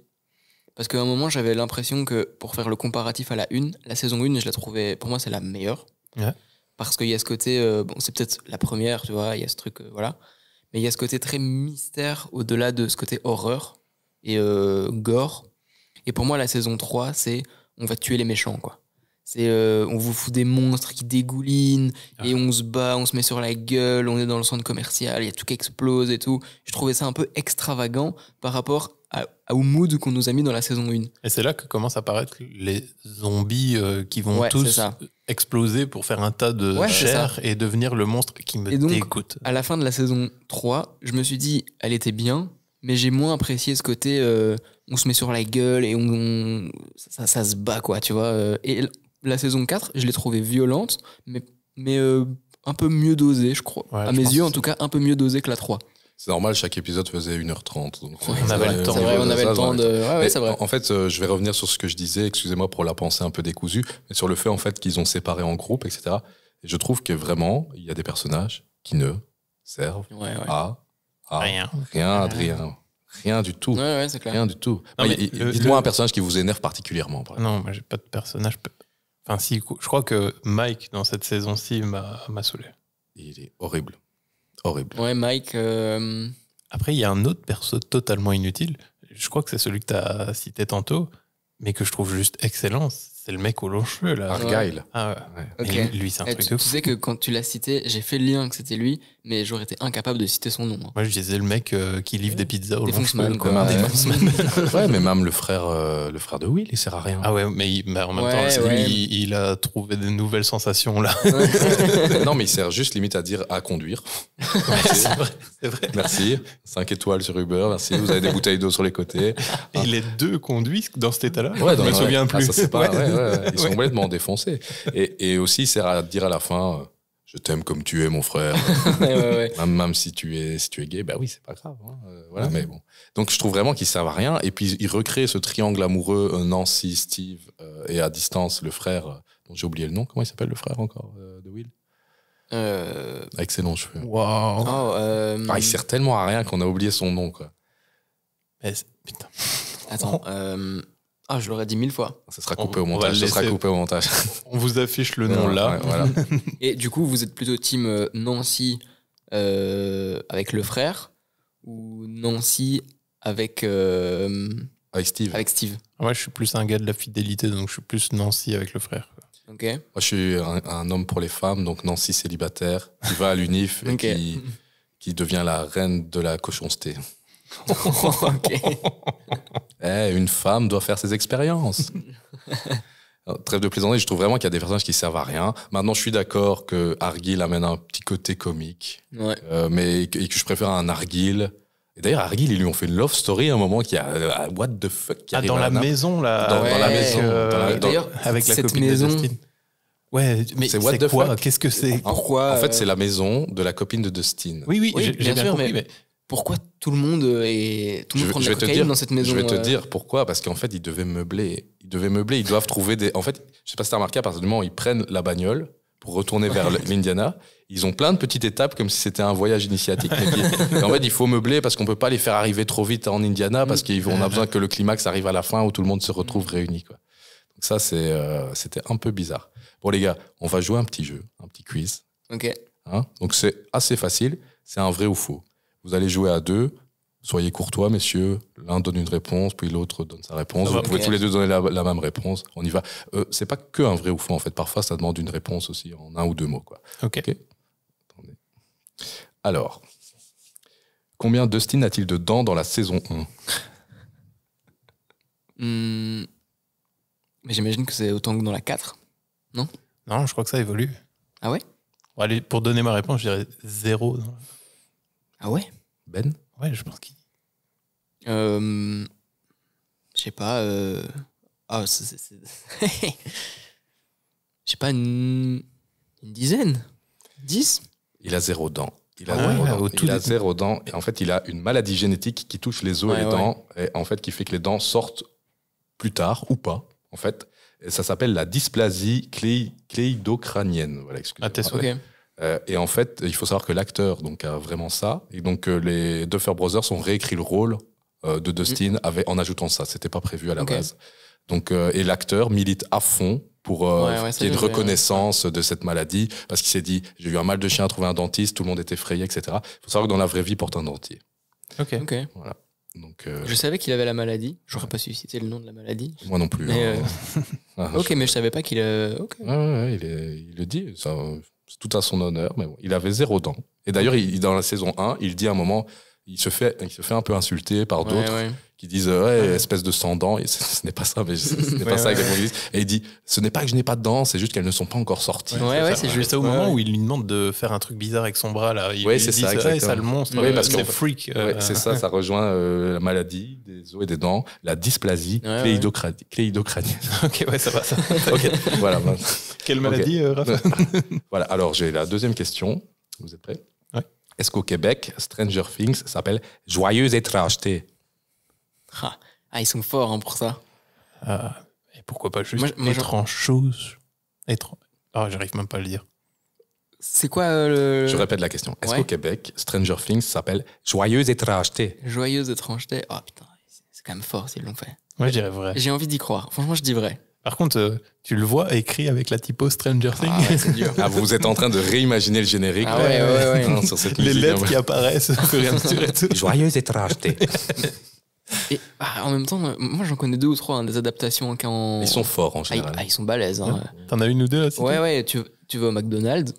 Parce qu'à un moment, j'avais l'impression que, pour faire le comparatif à la 1, la saison 1, je la trouvais, pour moi, c'est la meilleure. Parce qu'il y a ce côté, euh, bon, c'est peut-être la première, tu vois, il y a ce truc, euh, voilà. Mais il y a ce côté très mystère au-delà de ce côté horreur et euh, gore. Et pour moi, la saison 3, c'est on va tuer les méchants, quoi. Euh, on vous fout des monstres qui dégoulinent et ah. on se bat, on se met sur la gueule, on est dans le centre commercial, il y a tout qui explose et tout. Je trouvais ça un peu extravagant par rapport à, au mood qu'on nous a mis dans la saison 1. Et c'est là que commencent à apparaître les zombies euh, qui vont tous exploser pour faire un tas de chair et devenir le monstre qui me et donc, À la fin de la saison 3, je me suis dit, elle était bien, mais j'ai moins apprécié ce côté. Euh, on se met sur la gueule et on, ça, se bat quoi tu vois et la saison 4, je l'ai trouvée violente, mais, mais euh, un peu mieux dosée, je crois. à mes yeux, en tout cas, un peu mieux dosée que la 3. C'est normal, chaque épisode faisait 1h30. Donc euh, on, avait le temps. de. En fait, euh, je vais revenir sur ce que je disais, excusez-moi pour la pensée un peu décousue, mais sur le fait en fait qu'ils ont séparé en groupe, etc. je trouve que vraiment, il y a des personnages qui ne servent à, rien. Rien, Adrien. Rien du tout. Clair. Rien du tout. Dites-moi un personnage qui vous énerve particulièrement. non, moi j'ai pas de personnage je crois que Mike, dans cette saison-ci, m'a saoulé. Il est horrible. Horrible. Ouais, Mike. Euh, Après, il y a un autre perso totalement inutile. Je crois que c'est celui que tu as cité tantôt, mais que je trouve juste excellent. C'est le mec aux longs cheveux, là. Argyle. Ah ouais. Ok. Lui, c'est un eh, Tu sais que quand tu l'as cité, j'ai fait le lien que c'était lui mais j'aurais été incapable de citer son nom. Hein. Moi, je disais le mec euh, qui livre des pizzas au des fonksman. Ouais. ouais, mais même le frère, euh, le frère de Will, il sert à rien. Ah ouais, mais en même temps, il, il, a trouvé des nouvelles sensations là. non, mais il sert juste limite à dire à conduire. c'est vrai, Merci. Cinq étoiles sur Uber. Merci. Vous avez des bouteilles d'eau sur les côtés. Et ah. les deux conduisent dans cet état-là. Ouais, je me souviens ah, plus. pas, ils sont complètement défoncés. Et, et aussi, il sert à dire à la fin. Euh, je t'aime comme tu es, mon frère. Même, si tu es, si tu es gay, bah oui, c'est pas grave. Hein. Euh, voilà, mais bon. Donc je trouve vraiment qu'ils sert à rien. Et puis il recrée ce triangle amoureux euh, Nancy, Steve euh, et à distance le frère dont j'ai oublié le nom. Comment il s'appelle le frère encore de Will Avec ses longs cheveux. Waouh. Oh, ah, il sert tellement à rien qu'on a oublié son nom Mais, putain. Attends. Oh. Ah, je l'aurais dit mille fois. Ça sera coupé au montage. Ça sera coupé au montage. On vous affiche le nom là. Et du coup, vous êtes plutôt team euh, Nancy euh, avec le frère ou Nancy avec euh, avec Steve. Avec Steve. Moi, je suis plus un gars de la fidélité, donc je suis plus Nancy avec le frère. Ok. Moi, je suis un, homme pour les femmes, donc Nancy célibataire qui va à l'unif et qui, qui devient la reine de la cochonceté. eh, une femme doit faire ses expériences. Trêve de plaisanter je trouve vraiment qu'il y a des personnages qui servent à rien. Maintenant, je suis d'accord que Argyle amène un petit côté comique, euh, mais et que, je préfère un Argyle D'ailleurs, Argyle, ils lui ont fait une love story à un moment qui a euh, what the fuck. ah, dans la maison là. Dans, la maison. Euh, avec la copine de Dustin. Ouais, mais c'est what the fuck Qu'est-ce que c'est Pourquoi En, fait, euh, c'est la maison de la copine de Dustin. Oui, oui, j'ai bien, mais pourquoi tout le monde euh, est tout le monde prend de la dans cette maison Je vais te euh dire pourquoi parce qu'en fait ils devaient meubler, ils devaient meubler, ils doivent trouver des en fait, je sais pas si tu as remarqué à moment où ils prennent la bagnole pour retourner vers l'Indiana, ils ont plein de petites étapes comme si c'était un voyage initiatique. en fait, il faut meubler parce qu'on peut pas les faire arriver trop vite en Indiana parce qu'on a besoin que le climax arrive à la fin où tout le monde se retrouve réuni Donc ça c'est euh, c'était un peu bizarre. Bon les gars, on va jouer un petit jeu, un petit quiz. OK. Hein Donc c'est assez facile, c'est un vrai ou faux. Vous allez jouer à deux. Soyez courtois, messieurs. L'un donne une réponse, puis l'autre donne sa réponse. Vous pouvez tous les deux donner la, même réponse. On y va. Ce euh, c'est pas que un vrai ou en fait. Parfois, ça demande une réponse aussi en un ou deux mots. Quoi. Ok. Alors, combien Dustin a-t-il de dents dans la saison 1 hmm. Mais j'imagine que c'est autant que dans la 4, non Non, je crois que ça évolue. Ah ouais pour donner ma réponse, je dirais zéro. Ah ouais Ben Ouais, je pense qu'il. Je euh, je sais pas. Euh... Ah, c'est. sais pas, une... dizaine Dix Il a zéro dent. Il a, ah zéro, dent. Il a Et en fait, il a une maladie génétique qui touche les os et les dents. Et en fait, qui fait que les dents sortent plus tard ou pas, en fait. ça s'appelle la dysplasie clé... cléidocranienne. Voilà, excusez ah, euh, et en fait, il faut savoir que l'acteur donc a vraiment ça. Et donc euh, les Duffer Brothers ont réécrit le rôle euh, de Dustin mm. en ajoutant ça. C'était pas prévu à la base. Donc et l'acteur milite à fond pour qu'il y ait une reconnaissance de cette maladie parce qu'il s'est dit j'ai eu un mal de chien à trouver un dentiste, tout le monde était effrayé, etc. Il faut savoir que dans la vraie vie, il porte un dentier. Ok. Ok. Voilà. Donc, Je savais qu'il avait la maladie. Je n'aurais pas suscité le nom de la maladie. Moi non plus. Hein. Ah, ok, mais je savais pas qu'il. ouais, ouais, il, il, le dit. Ça tout à son honneur, mais bon, il avait zéro dent. Et d'ailleurs, dans la saison 1, il dit à un moment il se fait, il se fait un peu insulter par d'autres qui disent euh, espèce de sans dents. Et ce, n'est pas ça, mais ce, n'est pas ça Et il dit ce n'est pas que je n'ai pas de dents, c'est juste qu'elles ne sont pas encore sorties. c'est juste au moment où il lui demande de faire un truc bizarre avec son bras là. Il ouais, c'est ça, ça le monstre. c'est freak. c'est ça, ça rejoint euh, la maladie des os et des dents, la dysplasie cléidocranienne. ok, ouais, ça va voilà. Quelle maladie, euh, Raphaël Voilà. Alors j'ai la deuxième question. Vous êtes prêts est-ce qu'au Québec, Stranger Things s'appelle Joyeuse étrangeté ah, ah, ils sont forts hein, pour ça. Euh, et pourquoi pas juste étrange chose Ah, j'arrive même pas à le dire. C'est quoi euh, le... Je répète la question. Est-ce qu'au Québec, Stranger Things s'appelle Joyeuse étrangeté Joyeuse étrangeté Ah oh, putain, c'est quand même fort s'ils l'ont fait. Moi, je dirais vrai. J'ai envie d'y croire. Franchement, je dis vrai. Par contre, euh, tu le vois écrit avec la typo Stranger ah, Things. Ah, vous êtes en train de réimaginer le générique. Ah, ouais, euh, ouais, sur cette Les lettres qui apparaissent Joyeux et Joyeuse Et ah, en même temps, moi j'en connais deux ou trois hein, des adaptations quand. Ils sont forts en ah, général. Ah, ils sont balèzes. Hein. T'en as une ou deux là Ouais, ouais, tu, tu vas au McDonald's,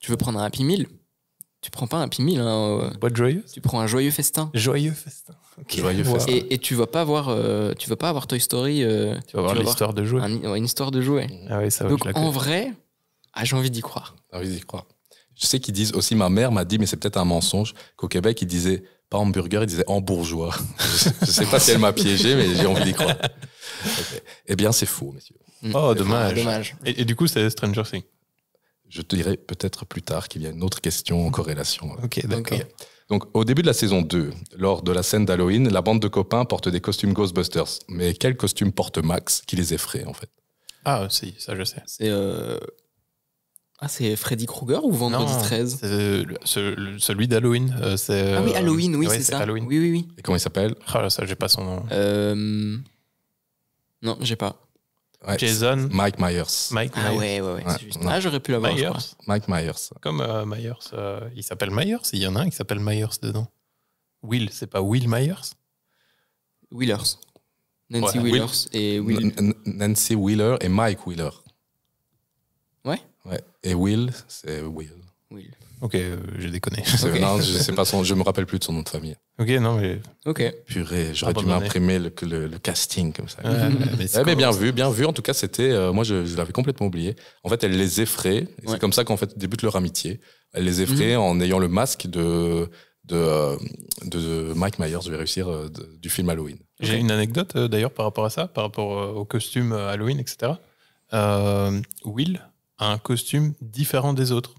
tu veux prendre un Happy Meal. Tu prends pas un Happy Meal. Hein, euh, Tu prends un joyeux festin. Joyeux festin et, tu vas pas voir, euh, tu vas pas avoir Toy Story. Euh, tu vas avoir l'histoire de jouet. une histoire de jouet. Ah oui, ça Donc en vrai, ah, j'ai envie d'y croire. J'ai envie d'y croire. Je sais qu'ils disent aussi, ma mère m'a dit, mais c'est peut-être un mensonge, qu'au Québec, ils disaient pas hamburger, ils disaient bourgeois. je sais pas si elle m'a piégé, mais j'ai envie d'y croire. Eh bien, c'est faux, messieurs. Mm. Oh, dommage. Et, du coup, c'est Stranger Things. Je te dirai peut-être plus tard qu'il y a une autre question en corrélation. Ok, d'accord. Donc, au début de la saison 2, lors de la scène d'Halloween, la bande de copains porte des costumes Ghostbusters. Mais quel costume porte Max qui les effraie, en fait Ah, si, ça je sais. C'est. Euh, ah, c'est Freddy Krueger ou Vendredi 13 C'est Celui d'Halloween. Euh, ah oui, Halloween, oui, euh, c'est, ça. Oui, oui, oui. Et comment il s'appelle Ah, ça, j'ai pas son nom. Non, j'ai pas. Jason. Mike Myers. Mike ah, Myers. Ouais, ouais, ah, j'aurais pu l'avoir. Myers. Mike Myers. Comme euh, Myers. Euh, il s'appelle Myers. Il y en a un qui s'appelle Myers dedans. Will, c'est pas Will Myers Willers Nancy Willers et Will. Nancy Wheeler et Mike Wheeler. Ouais Ouais. Et Will, c'est Will. Will. Ok, je euh, j'ai je sais pas son, je me rappelle plus de son nom de famille. Ok, non mais. Ok. Purée, j'aurais dû m'imprimer le, le, casting comme ça. mais, eh, bien vu, bien vu. En tout cas, c'était, euh, moi, je, l'avais complètement oublié. En fait, elle les effraie. C'est comme ça qu'en fait débute leur amitié. Elle les mhm. effraie en ayant le masque de de, euh, de Mike Myers. Je vais réussir du film Halloween. J'ai une anecdote d'ailleurs par rapport à ça, par rapport au costume Halloween, etc. Will a un costume différent des autres.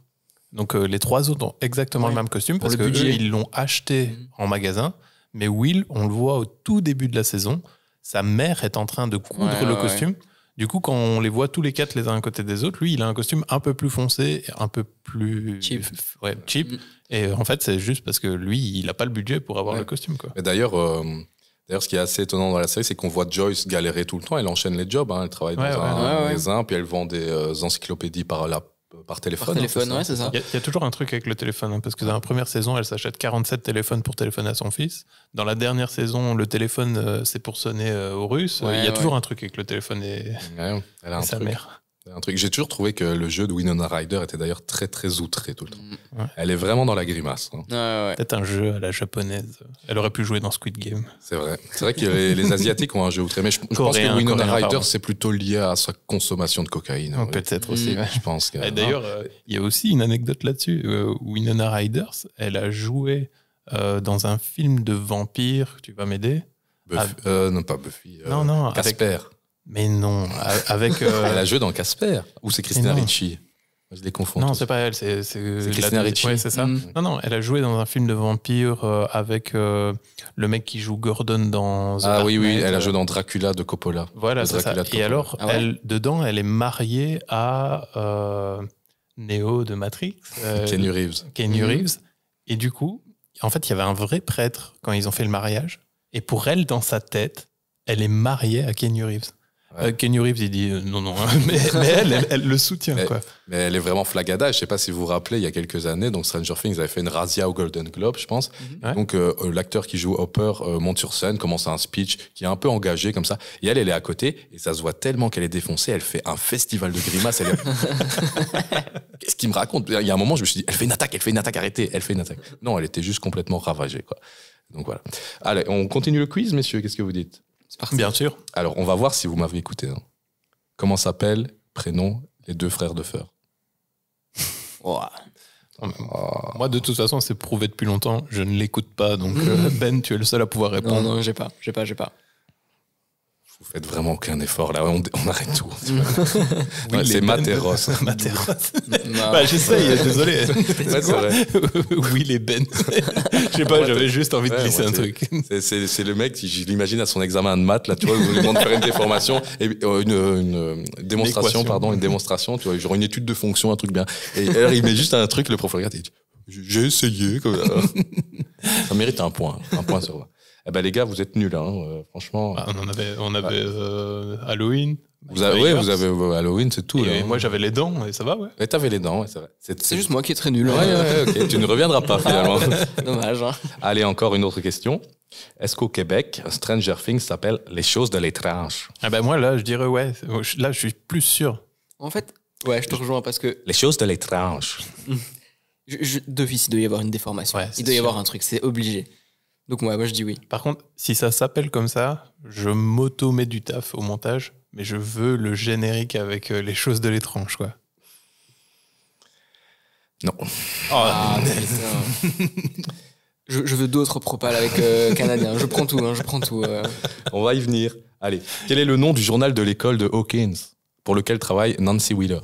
Donc euh, les trois autres ont exactement le même costume parce que ils l'ont acheté mhm. en magasin. Mais Will, on le voit au tout début de la saison, sa mère est en train de coudre le costume. Du coup, quand on les voit tous les quatre les uns à côté des autres, lui, il a un costume un peu plus foncé, un peu plus cheap. cheap. Mhm. Et euh, en fait, c'est juste parce que lui, il n'a pas le budget pour avoir le costume. Et euh, d'ailleurs, ce qui est assez étonnant dans la série, c'est qu'on voit Joyce galérer tout le temps. Elle enchaîne les jobs. Hein. Elle travaille dans un magasin, puis elle vend des encyclopédies par la par téléphone. Il y, a toujours un truc avec le téléphone, hein, parce que dans la première saison, elle s'achète 47 téléphones pour téléphoner à son fils. Dans la dernière saison, le téléphone, euh, c'est pour sonner euh, aux Russes. Il y a toujours un truc avec le téléphone et, sa truc. mère. Un truc, j'ai toujours trouvé que le jeu de Winona Ryder était d'ailleurs très très outré tout le temps. Mm. Elle est vraiment dans la grimace. Hein. Peut-être un jeu à la japonaise. Elle aurait pu jouer dans Squid Game. C'est vrai. C'est vrai que les, asiatiques ont un jeu outré, mais je, pense que Winona Ryder c'est plutôt lié à sa consommation de cocaïne. Oh, peut-être aussi. Je pense. Et hein. d'ailleurs, euh, il y a aussi une anecdote là-dessus. Euh, Winona Ryder, elle a joué euh, dans un film de vampire. Tu vas m'aider. Ah. non pas Buffy. non non. Casper. Mais non, avec. Elle euh, a joué dans Casper, ou c'est Christina Ricci je les confonds. Non, c'est pas elle, c'est Christina Ricci. c'est ça. Mm. Non, non, elle a joué dans un film de vampire euh, avec euh, le mec qui joue Gordon dans. ah oui, oui, elle a joué dans Dracula de Coppola. Voilà, c'est ça. Et alors, ah dedans, elle est mariée à Neo de Matrix. Kenny Reeves. Kenny mm. Reeves. Et du coup, en fait, il y avait un vrai prêtre quand ils ont fait le mariage. Et pour elle, dans sa tête, elle est mariée à Kenny Reeves. Euh, Kenny Reeves, il dit euh, non, non, hein, mais, elle, elle, le soutient. quoi. mais elle est vraiment flagada. Je ne sais pas si vous vous rappelez, il y a quelques années, donc Stranger Things avait fait une razzia au Golden Globe, je pense. Mhm. Donc euh, l'acteur qui joue Hopper monte sur scène, commence un speech qui est un peu engagé comme ça. Et elle, elle est à côté et ça se voit tellement qu'elle est défoncée, elle fait un festival de grimaces. Qu'est-ce qu'il me raconte Il y a un moment, je me suis dit, elle fait une attaque, elle fait une attaque, arrêtez, elle fait une attaque. Non, elle était juste complètement ravagée. Quoi. Donc voilà. Allez, on continue le quiz, messieurs, qu'est-ce que vous dites Bien sûr. Alors, on va voir si vous m'avez écouté. Hein. Comment s'appellent, prénom, les deux frères de Fer Moi, de toute façon, c'est prouvé depuis longtemps. Je ne l'écoute pas. Donc, euh, Ben, tu es le seul à pouvoir répondre. Non, non, j'ai pas, j'ai pas, j'ai pas vous faites vraiment aucun effort là, on, arrête tout. oui, et c'est Materos. Materos. bah, J'essaye, désolé. vrai. oui, les Ben. Je sais pas, j'avais juste envie de glisser un truc. C'est le mec, je l'imagine à son examen de maths, là, tu vois, il vous demande de faire une déformation, euh, une, euh, démonstration, pardon, une démonstration, tu vois, genre une étude de fonction, un truc bien. Et alors, il met juste un truc, le prof regarde et dit J'ai essayé. Comme ça. ça mérite un point, un point sur moi eh ben les gars, vous êtes nuls, hein, euh, franchement. Bah, on avait, euh, Halloween. Vous avez, vous avez euh, Halloween, c'est tout. moi, j'avais les dents, et ça va, ouais. Mais t'avais les dents, ouais, c'est vrai. C'est juste moi qui est très nul. Hein. tu ne reviendras pas, finalement. Dommage. Hein. Allez, encore une autre question. Est-ce qu'au Québec, Stranger Things s'appelle Les choses de l'étrange ah ben moi, là, je dirais ouais. Là, je suis plus sûr. En fait, ouais, je te rejoins parce que... Les choses de l'étrange. je, je, de il doit y avoir une déformation. il doit y avoir un truc, c'est obligé. Donc moi je dis oui. Par contre, si ça s'appelle comme ça, je m'auto-mets du taf au montage, mais je veux le générique avec euh, les choses de l'étrange, quoi. Non. ah, non. je, je, veux d'autres propales avec Canadiens. Euh, Canadien. Je prends tout, hein, je prends tout. Euh. On va y venir. Allez, quel est le nom du journal de l'école de Hawkins pour lequel travaille Nancy Wheeler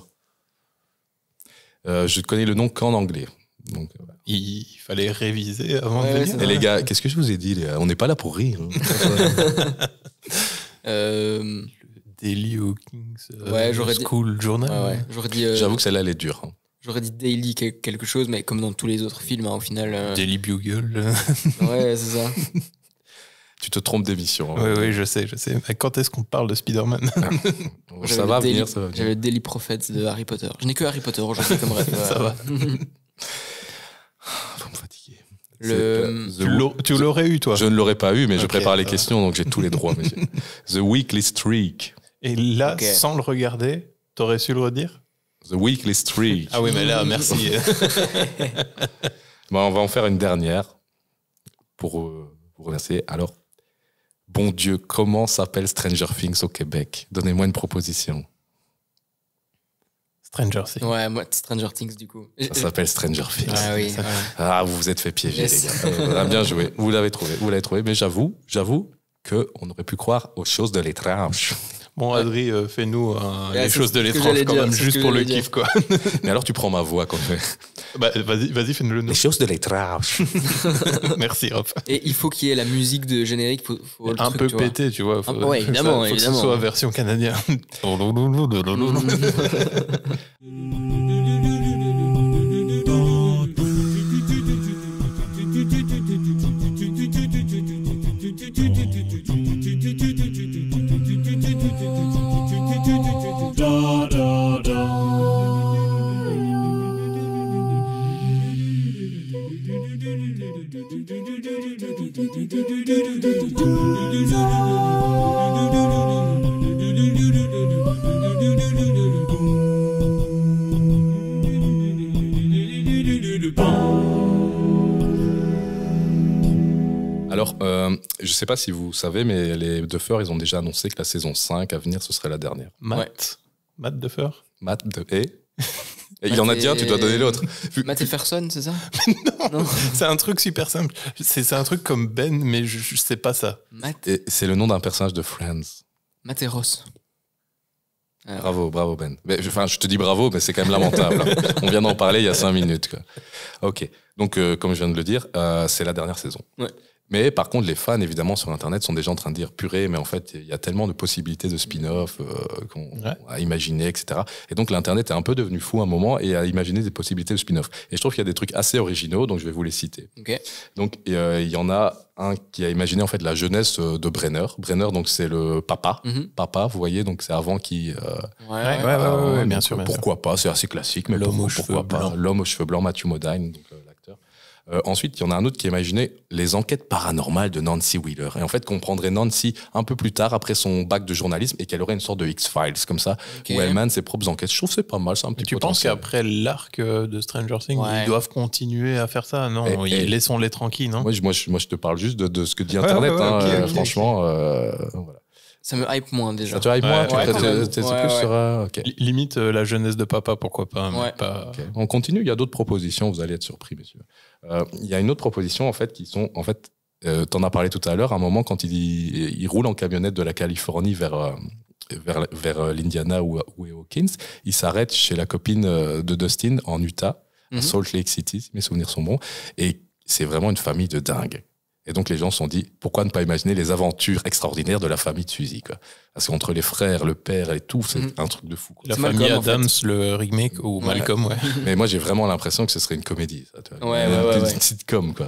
Je connais le nom qu'en anglais. Donc, voilà il fallait réviser avant de venir. Et les gars, qu'est-ce que je vous ai dit On n'est pas là pour rire. Hein. euh... Daily ou euh, ouais, j'aurais School dit... Journal. J'aurais dit. Euh, J'avoue que celle-là, elle est dure. Hein. J'aurais dit Daily quelque chose, mais comme dans tous les autres films, hein, au final. Euh, Daily Bugle. ouais, c'est ça. tu te trompes d'émission. Oui, oui, je sais, je sais. Mais quand est-ce qu'on parle de Spider-Man ah. ça, va venir, ça va venir. J'avais Daily Prophets de Harry Potter. Je n'ai que Harry Potter aujourd'hui comme rêve. ça va. Le... Euh, tu l'aurais eu, toi Je ne l'aurais pas eu, mais je prépare les bah. questions, donc j'ai tous les droits. The Weekly Streak. Et là, sans le regarder, t'aurais su le redire The Weekly Streak. Ah oui, mais là, merci. bon, on va en faire une dernière pour vous euh, remercier. Alors, bon Dieu, comment s'appelle Stranger Things au Québec Donnez-moi une proposition. Stranger Things. Ouais, moi, Stranger Things, du coup. Ça s'appelle Stranger Things. Ah oui. Ah, vous vous êtes fait piéger, les gars. Euh, bien joué. Vous l'avez trouvé. Vous l'avez trouvé. Mais j'avoue, j'avoue qu'on aurait pu croire aux choses de l'étrange. Bon, Adri, euh, fais-nous euh, ah, les choses de l'étrange juste pour le kiff, quoi. Mais alors, tu prends ma voix quand même. Bah, vas y fais nous le nom. Les choses de l'étrange. Merci, Rob. Et il faut qu'il y ait la musique de générique. un peu pété, tu vois. Faut, ah, évidemment. évidemment. que ce soit version canadienne. Je ne sais pas si vous savez, mais les Duffers, ils ont déjà annoncé que la saison 5 à venir, ce serait la dernière. Matt. Matt Duffer Matt de... Et Il y en a dit un, tu dois donner l'autre. Ferson, c'est ça Non, c'est un truc super simple. C'est un truc comme Ben, mais je, ne sais pas ça. Matt... C'est le nom d'un personnage de Friends. matt Ross. Bravo, bravo Ben. enfin, je te dis bravo, mais c'est quand même lamentable. Hein. On vient d'en parler il y a cinq minutes. Ok, donc euh, comme je viens de le dire, euh, c'est la dernière saison. Ouais. Mais par contre, les fans, évidemment, sur Internet sont déjà en train de dire purée, mais en fait, il y a tellement de possibilités de spin-off à euh, qu'on a imaginé, etc. Et donc, l'Internet est un peu devenu fou à un moment et a imaginé des possibilités de spin-off. Et je trouve qu'il y a des trucs assez originaux, donc je vais vous les citer. Donc, euh, il y en a un qui a imaginé en fait la jeunesse euh, de Brenner. Brenner, donc c'est le papa, mhm. papa, vous voyez, donc c'est avant qui. ouais, ouais, ouais, bien, sûr, pourquoi pas C'est assez classique, mais pourquoi, pas L'homme aux cheveux blancs, Matthew Modine. Euh, ensuite, il y en a un autre qui imaginait les enquêtes paranormales de Nancy Wheeler. Et en fait, qu'on prendrait Nancy un peu plus tard, après son bac de journalisme, et qu'elle aurait une sorte de X-Files, comme ça, où elle mène ses propres enquêtes. Je trouve que c'est pas mal, c'est un petit peu. Tu penses qu'après l'arc euh, de Stranger Things, ils doivent continuer à faire ça Non, laissons-les tranquilles, non moi je, te parle juste de, ce que dit Internet, franchement. ça me hype moins déjà. Ça te hype moins, tu sur, Limite la jeunesse de papa, pourquoi pas. On continue, il y a d'autres propositions, vous allez être surpris, messieurs. Euh, il y a une autre proposition en fait qui sont en fait euh, T'en as parlé tout à l'heure, à un moment, quand il, roule en camionnette de la Californie vers, euh, l'Indiana ou, ou, Hawkins, il s'arrête chez la copine de Dustin en Utah, mhm. Salt Lake City, si mes souvenirs sont bons. Et c'est vraiment une famille de dingue. Et donc les gens se sont dit, pourquoi ne pas imaginer les aventures extraordinaires de la famille de Suzy quoi. Parce qu'entre les frères, le père et tout, c'est mm. un truc de fou. La famille Adams, le remake ou Malcolm, ouais. Mais moi j'ai vraiment l'impression que ce serait une comédie. Ouais, ouais,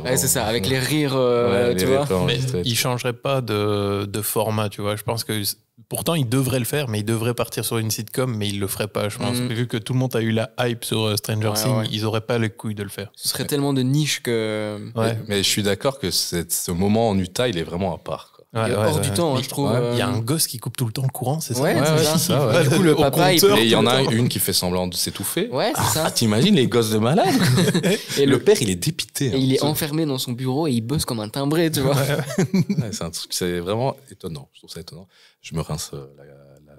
Ouais, c'est ça, avec les rires, euh, tu vois. Mais ils changeraient pas de, de format, tu vois. Je pense que pourtant, il devrait le faire, mais il devrait partir sur une sitcom, mais il le ferait pas, je pense. Mhm. Vu que tout le monde a eu la hype sur euh, Stranger Things, ils auraient pas les couilles de le faire. Ce serait tellement de niche que. Mais, je suis d'accord que ce moment en Utah, il est vraiment à part hors du temps, hein, je trouve. Euh. Il y a un gosse qui coupe tout le temps le courant, c'est ça Ouais, c'est ça. Du coup, le papa, il... il y en a une qui fait semblant de s'étouffer. Ouais, c'est ça. Ah, t'imagines les gosses de malade Et le père, il est dépité. Hein. il est enfermé dans son bureau et il bosse comme un timbré, tu vois. c'est un truc, c'est vraiment étonnant. Je trouve ça étonnant. Je me rince euh,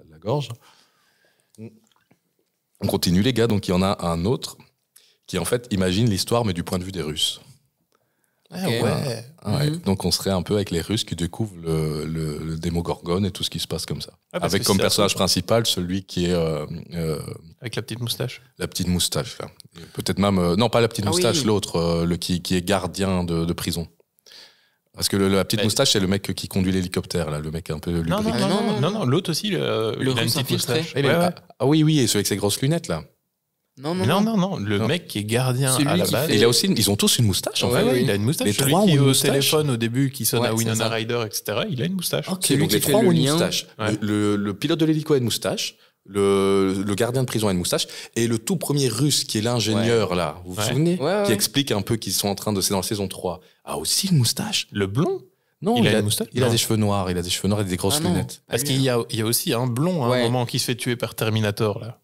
la gorge. On continue, les gars. Donc, il y en a un autre qui, en fait, imagine l'histoire, mais du point de vue des Russes. Ah ouais. Mhm. Donc on serait un peu avec les Russes qui découvrent le, démo le et tout ce qui se passe comme ça. Ah, avec comme personnage principal celui qui est... Euh, euh, avec la petite moustache. La petite moustache, Peut-être même... Euh, non, pas la petite ah moustache, l'autre, le qui, est gardien de, prison. Parce que la petite moustache, c'est le mec qui conduit l'hélicoptère, là, le mec un peu. Non, non, non, non, l'autre aussi, le, le, petite moustache. Eh ben, ah, oui, oui, et celui avec ses grosses lunettes, là. Non, non, non, le mec qui est gardien à la base. Il a aussi, ils ont tous une moustache. En fait. il a une moustache. Les Celui trois qui au téléphone au début, qui sonne à Winona Ryder, etc. Il a une moustache. les trois ont une moustache. Le, pilote de l'hélico a une moustache. Le, gardien de prison a une moustache et le tout premier russe qui est l'ingénieur là, vous vous souvenez, qui explique un peu qu'ils sont en train de c'est dans la saison 3, a aussi une moustache. Le blond non, il, a, a, il a, des cheveux noirs, il a des cheveux noirs et des grosses lunettes lunettes. ce qu'il y a, hein. il y a aussi un blond hein, à un moment qui se fait tuer par Terminator là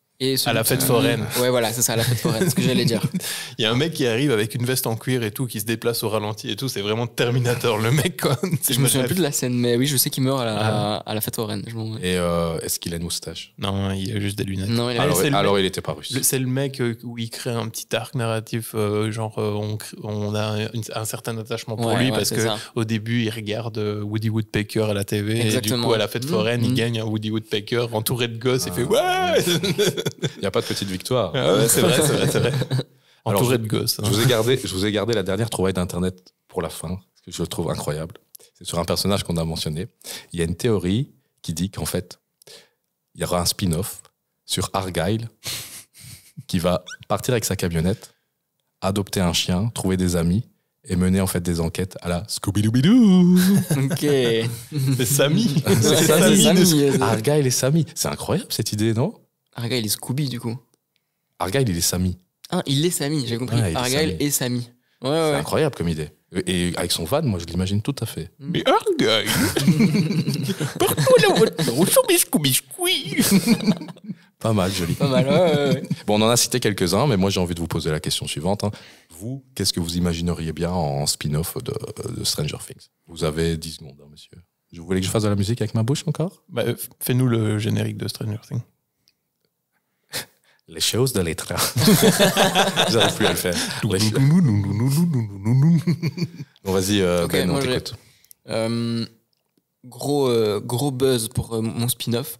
à la fête foraine. Ouais, voilà, c'est ça, à la fête foraine, ce que j'allais dire. Il y a un mec qui arrive avec une veste en cuir et tout, qui se déplace au ralenti et tout, c'est vraiment Terminator, le mec, quoi. Je me souviens plus de la scène, mais oui, je sais qu'il meurt à la, ah. fête foraine. et euh, est-ce qu'il a une moustache Non, il a juste des lunettes. Non, alors, il était pas russe. C'est le mec euh, où il crée un petit arc narratif, euh, genre on, a un, certain attachement pour lui, parce que au début, il regarde Woody Woodpecker à la TV, et du coup, à la fête mmh, foraine, il mmh. gagne un Woody Woodpecker entouré de gosses et ah. fait Ouais mmh. Il n'y a pas de petite victoire. Ah c'est vrai, c'est vrai, Entouré de gosses. Hein. Je, vous ai gardé, je vous ai gardé la dernière trouvaille d'Internet pour la fin, parce que je le trouve incroyable. C'est sur un personnage qu'on a mentionné. Il y a une théorie qui dit qu'en fait, il y aura un spin-off sur Argyle qui va partir avec sa camionnette, adopter un chien, trouver des amis et mener en fait des enquêtes à la Scooby-Doo. Ok. C'est Samy. C'est Samy. Argyle et Samy. C'est incroyable cette idée, non ah, Argyle et Scooby, du coup. Argyle, il est Samy. Ah, il est Samy, j'ai compris. Argyle et Samy. Ouais, ouais, c'est incroyable comme idée. Et avec son van, moi, je l'imagine tout à fait. Mais Argyle Pourquoi le on Scooby, Scooby Pas mal, joli. Pas mal, ouais, Bon, on en a cité quelques-uns, mais moi, j'ai envie de vous poser la question suivante. Hein. Vous, qu'est-ce que vous imagineriez bien en spin-off de, Stranger Things Vous avez 10 secondes, hein, monsieur. Je voulais que je fasse de la musique avec ma bouche encore bah, euh, Fais-nous le générique de Stranger Things. Les choses de trains, J'arrive plus à le faire. bon, vas-y, ben, on t'écoute. Euh, gros, gros buzz pour mon spin-off.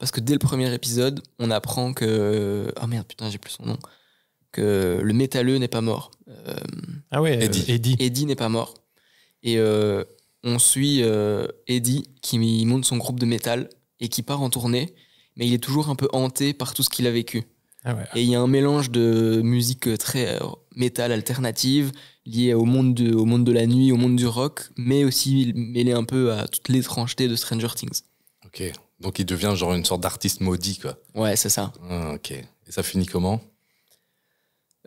Parce que dès le premier épisode, on apprend que. Ah oh merde, putain, j'ai plus son nom. Que le métalleux n'est pas mort. ah ouais, Eddie. Eddie. Eddie n'est pas mort. Et on suit Eddie qui monte son groupe de métal et qui part en tournée, mais il est toujours un peu hanté par tout ce qu'il a vécu. Ah et il y a un mélange de musique euh, très euh, métal alternative, liée au monde, de, au monde de la nuit, au monde du rock, mais aussi mêlé un peu à toute l'étrangeté de Stranger Things. Ok, donc il devient genre une sorte d'artiste maudit, quoi. Ouais, c'est ça. Ah, ok, et ça finit comment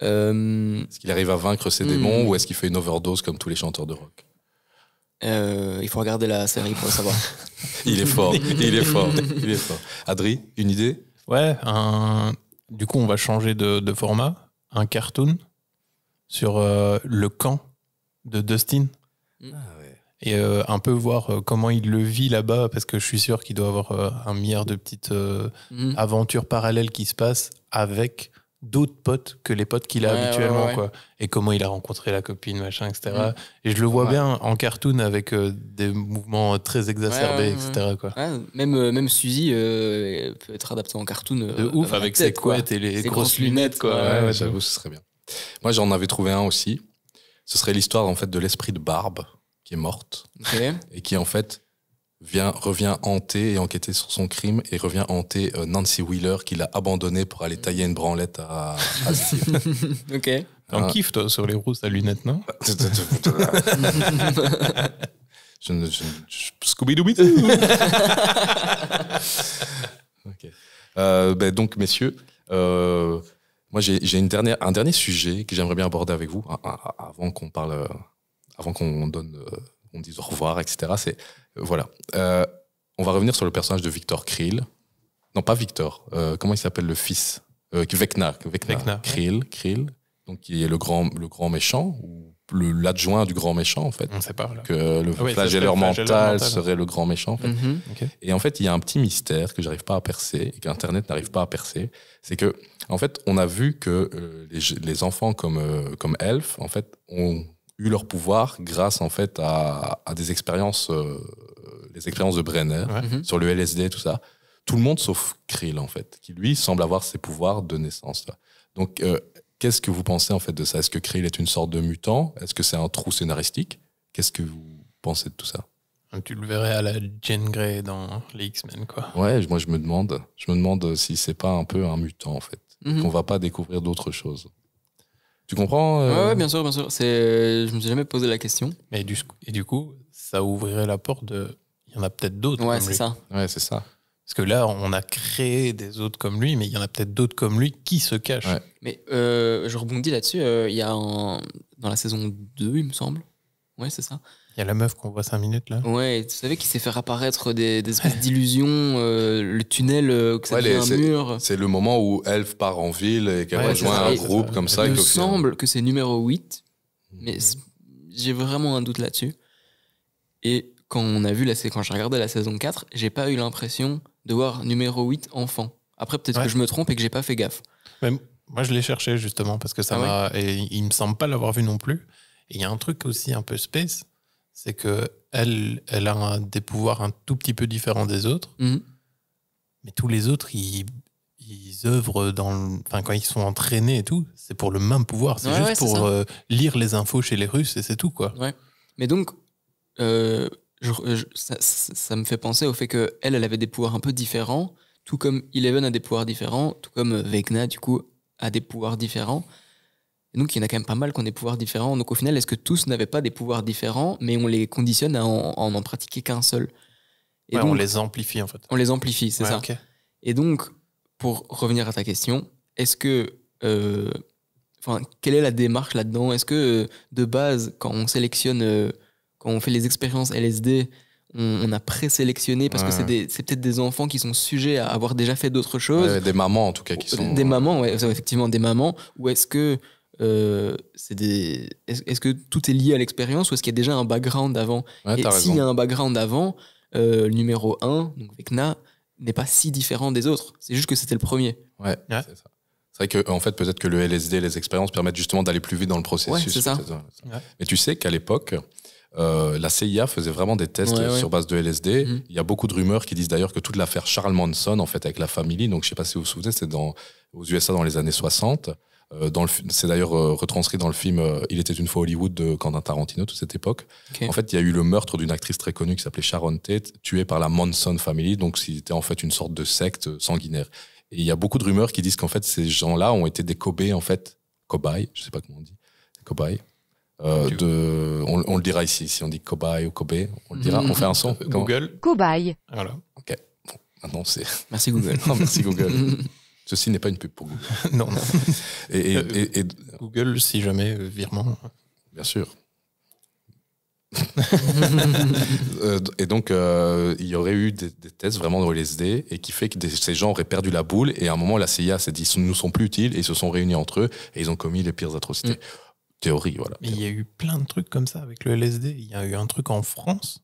euh, Est-ce qu'il arrive à vaincre ses hmm. démons ou est-ce qu'il fait une overdose comme tous les chanteurs de rock il faut regarder la série pour le savoir. il est fort, il est fort, il est fort. Adri, une idée Ouais, un, du coup, on va changer de, format. Un cartoon sur euh, le camp de Dustin. Mm. Ah Et euh, un peu voir euh, comment il le vit là-bas, parce que je suis sûr qu'il doit avoir un milliard de petites mm. aventures parallèles qui se passent avec d'autres potes que les potes qu'il a habituellement, quoi. Et comment il a rencontré la copine, machin, etc. Mm. Et je le vois bien en cartoon avec euh, des mouvements euh, très exacerbés, etc. même, euh, même Suzy peut être adaptée en cartoon. De ouf, avec ses couettes et les grosses, lunettes, quoi. Ouais, j'avoue, ce serait bien. Moi, j'en avais trouvé un aussi. Ce serait l'histoire, en fait, de l'esprit de Barbe, qui est morte. Et qui, en fait, revient hanter et enquêter sur son crime et revient hanter euh, Nancy Wheeler qu'il a abandonné pour aller tailler une branlette à, à ok. Hein? toi, sur les roues ta lunette, non bah, je, Scooby-Dooby Ok. Euh, ben donc, messieurs, euh, moi j'ai une dernière, un dernier sujet que j'aimerais bien aborder avec vous hein, avant qu'on parle, avant qu'on donne on dit au revoir, etc. C'est euh, voilà. Euh, on va revenir sur le personnage de Victor Krill. Non, pas Victor. Euh, comment il s'appelle le fils Vecna. Krill, Krill. Donc qui est le grand, le grand méchant ou l'adjoint du grand méchant en fait. On sait pas. Que le ah flagelleur mental, serait le grand méchant. Mm-hmm. Et en fait, il y a un petit mystère que j'arrive pas à percer et qu'Internet n'arrive pas à percer, c'est que en fait, on a vu que les, enfants comme comme Elf en fait ont eu leur pouvoir grâce en fait à, des expériences, euh, les expériences de Brenner mhm. sur le LSD, tout ça. Tout le monde sauf Krill en fait, qui lui semble avoir ses pouvoirs de naissance. Donc, euh, qu'est-ce que vous pensez en fait de ça Est-ce que Krill est une sorte de mutant Est-ce que c'est un trou scénaristique Qu'est-ce que vous pensez de tout ça hein, tu le verrais à la Jane Grey dans les X-Men, quoi. Ouais, moi je me demande, je me demande si c'est pas un peu un mutant en fait, mhm. va pas découvrir d'autres choses. Tu comprends euh ouais, bien sûr, bien sûr. C'est, euh, je me suis jamais posé la question. Mais du, et du coup, ça ouvrirait la porte de. Il y en a peut-être d'autres. Ouais, c'est ça. Ouais, c'est ça. Parce que là, on a créé des autres comme lui, mais il y en a peut-être d'autres comme lui qui se cachent. Mais euh, je rebondis là-dessus. Il y a dans la saison 2, il me semble. Ouais, c'est ça. Il y a la meuf qu'on voit 5 minutes là. Ouais, tu savais qu'il s'est fait apparaître des, espèces d'illusions, euh, le tunnel, euh, que ça devient un mur. C'est le moment où Elf part en ville et qu'elle rejoint un groupe comme ça. Il me semble que c'est numéro 8, mais mhm. j'ai vraiment un doute là-dessus. Et quand on a vu la quand j'ai regardé la saison 4, j'ai pas eu l'impression de voir numéro 8 enfant. Après peut-être que je me trompe et que j'ai pas fait gaffe. moi je l'ai cherché justement parce que ça ah et il me semble pas l'avoir vu non plus. Et il y a un truc aussi un peu space c'est que elle, a des pouvoirs un tout petit peu différents des autres, mhm. mais tous les autres, ils, ils œuvrent dans quand ils sont entraînés et tout, c'est pour le même pouvoir. C'est juste pour euh, lire les infos chez les Russes et c'est tout, quoi. Mais donc, euh, ça, me fait penser au fait qu'elle, elle avait des pouvoirs un peu différents, tout comme Eleven a des pouvoirs différents, tout comme Vecna, du coup, a des pouvoirs différents. Et donc, il y en a quand même pas mal qui ont des pouvoirs différents. Donc, au final, est-ce que tous n'avaient pas des pouvoirs différents, mais on les conditionne à en, en pratiquer qu'un seul et On les amplifie, en fait. On les amplifie, c'est ça. Et donc, pour revenir à ta question, est-ce que. Euh, enfin, quelle est la démarche là-dedans Est-ce que, euh, de base, quand on sélectionne. Euh, quand on fait les expériences LSD, on, on a présélectionné parce que c'est peut-être des enfants qui sont sujets à avoir déjà fait d'autres choses. des mamans, en tout cas, qui sont. Des mamans, ouais, effectivement, des mamans. Ou est-ce que euh, c'est des... est-ce que tout est lié à l'expérience ou est-ce qu'il y a déjà un background d'avant Si Et s'il y a un background d'avant euh, le numéro 1, donc Vecna, n'est pas si différent des autres. C'est juste que c'était le premier. Ouais, c'est vrai que, euh, en fait, peut-être que le LSD, les expériences permettent justement d'aller plus vite dans le processus. Ouais, Mais tu sais qu'à l'époque, la CIA faisait vraiment des tests sur base de LSD. Mhm. Il y a beaucoup de rumeurs qui disent d'ailleurs que toute l'affaire Charles Manson, en fait, avec la famille, donc je sais pas si vous vous souvenez, c'était dans, aux USA dans les années 60. Euh, c'est d'ailleurs euh, retranscrit dans le film euh, Il était une fois Hollywood de Quentin Tarantino, toute cette époque. En fait, il y a eu le meurtre d'une actrice très connue qui s'appelait Sharon Tate, tuée par la Manson Family, donc c'était en fait une sorte de secte sanguinaire. Et il y a beaucoup de rumeurs qui disent qu'en fait, ces gens-là ont été des cobayes, en fait, cobayes, je sais pas comment on dit, cobayes. on, le dira ici, si on dit cobaye ou Kobe, on le dira, mm. on fait un son. Google. Cobaye. Voilà. Ok. maintenant c'est. Merci Google. merci Google. Ceci n'est pas une pub pour Google. non, non. Euh, Google, si jamais, euh, virement. Bien sûr. Euh, et donc, il y aurait eu des, tests vraiment dans les et qui fait que ces gens auraient perdu la boule et à un moment, la CIA s'est dit, ils nous sont plus utiles et ils se sont réunis entre eux et ils ont commis les pires atrocités. Mm. Théorie, voilà. Mais il y a eu plein de trucs comme ça avec le LSD. Il y a eu un truc en France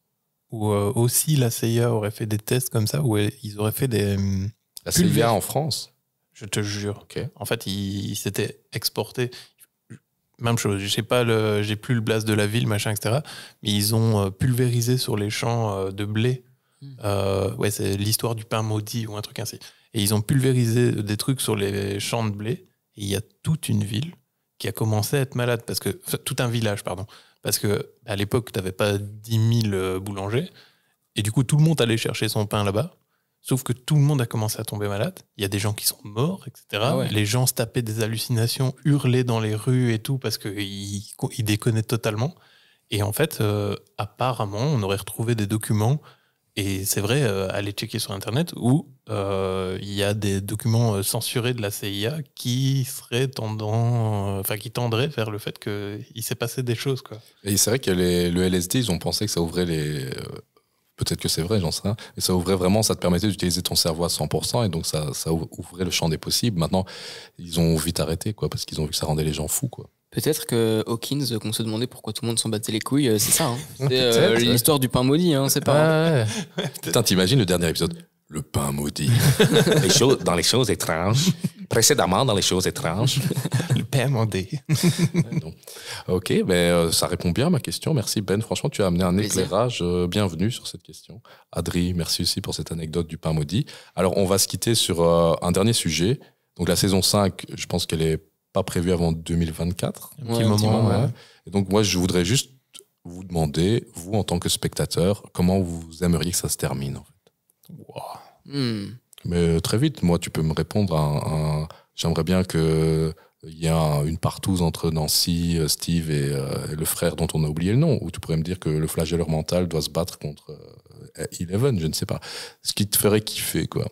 où aussi la CIA aurait fait des tests comme ça, où ils auraient fait des... Mm, la CIA en France je te jure. En fait, ils s'étaient exportés. Même chose, sais pas j'ai plus le blas de la ville, machin, etc. Mais ils ont euh, pulvérisé sur les champs euh, de blé. Hmm. Euh, ouais, c'est l'histoire du pain maudit ou un truc ainsi. Et ils ont pulvérisé des trucs sur les champs de blé. Et il y a toute une ville qui a commencé à être malade parce que tout un village, pardon, parce que à l'époque, tu n'avais pas 10 000 boulangers. Et du coup, tout le monde allait chercher son pain là-bas. Sauf que tout le monde a commencé à tomber malade. Il y a des gens qui sont morts, etc. Ah les gens se tapaient des hallucinations, hurlaient dans les rues et tout parce qu'ils déconnaient totalement. Et en fait, euh, apparemment, on aurait retrouvé des documents. Et c'est vrai, euh, aller allez checker sur Internet où euh, il y a des documents censurés de la CIA qui seraient tendant, enfin qui tendraient vers le fait qu'il s'est passé des choses. Quoi. Et c'est vrai que le LSD, ils ont pensé que ça ouvrait les, Peut-être que c'est vrai, j'en sais rien. Et ça ouvrait vraiment, ça te permettait d'utiliser ton cerveau à 100%, et donc ça, ouvrait le champ des possibles. Maintenant, ils ont vite arrêté, quoi, parce qu'ils ont vu que ça rendait les gens fous, quoi. Peut-être que Hawkins, qu'on se demandait pourquoi tout le monde s'en battait les couilles, euh, c'est ça. Hein. C'est euh, l'histoire du pain maudit, hein, c'est pas. Ah, Putain, t'imagines le dernier épisode le pain maudit. dans les choses étranges. Précédemment, dans les choses étranges. le pain maudit. ok, mais ben, euh, ça répond bien à ma question. Merci Ben. Franchement, tu as amené un éclairage. Euh, bienvenue sur cette question. Adri, merci aussi pour cette anecdote du pain maudit. Alors, on va se quitter sur euh, un dernier sujet. Donc, la saison 5, je pense qu'elle est pas prévue avant 2024. Un petit moment. Et donc, moi, je voudrais juste vous demander, vous, en tant que spectateur, comment vous aimeriez que ça se termine Hmm. Mais euh, très vite, moi, tu peux me répondre à, un j'aimerais bien qu'il euh, y a une partouze entre Nancy, euh, Steve et, le frère dont on a oublié le nom, ou tu pourrais me dire que le flagelleur mental doit se battre contre euh, Eleven, je ne sais pas. Ce qui te ferait kiffer, quoi.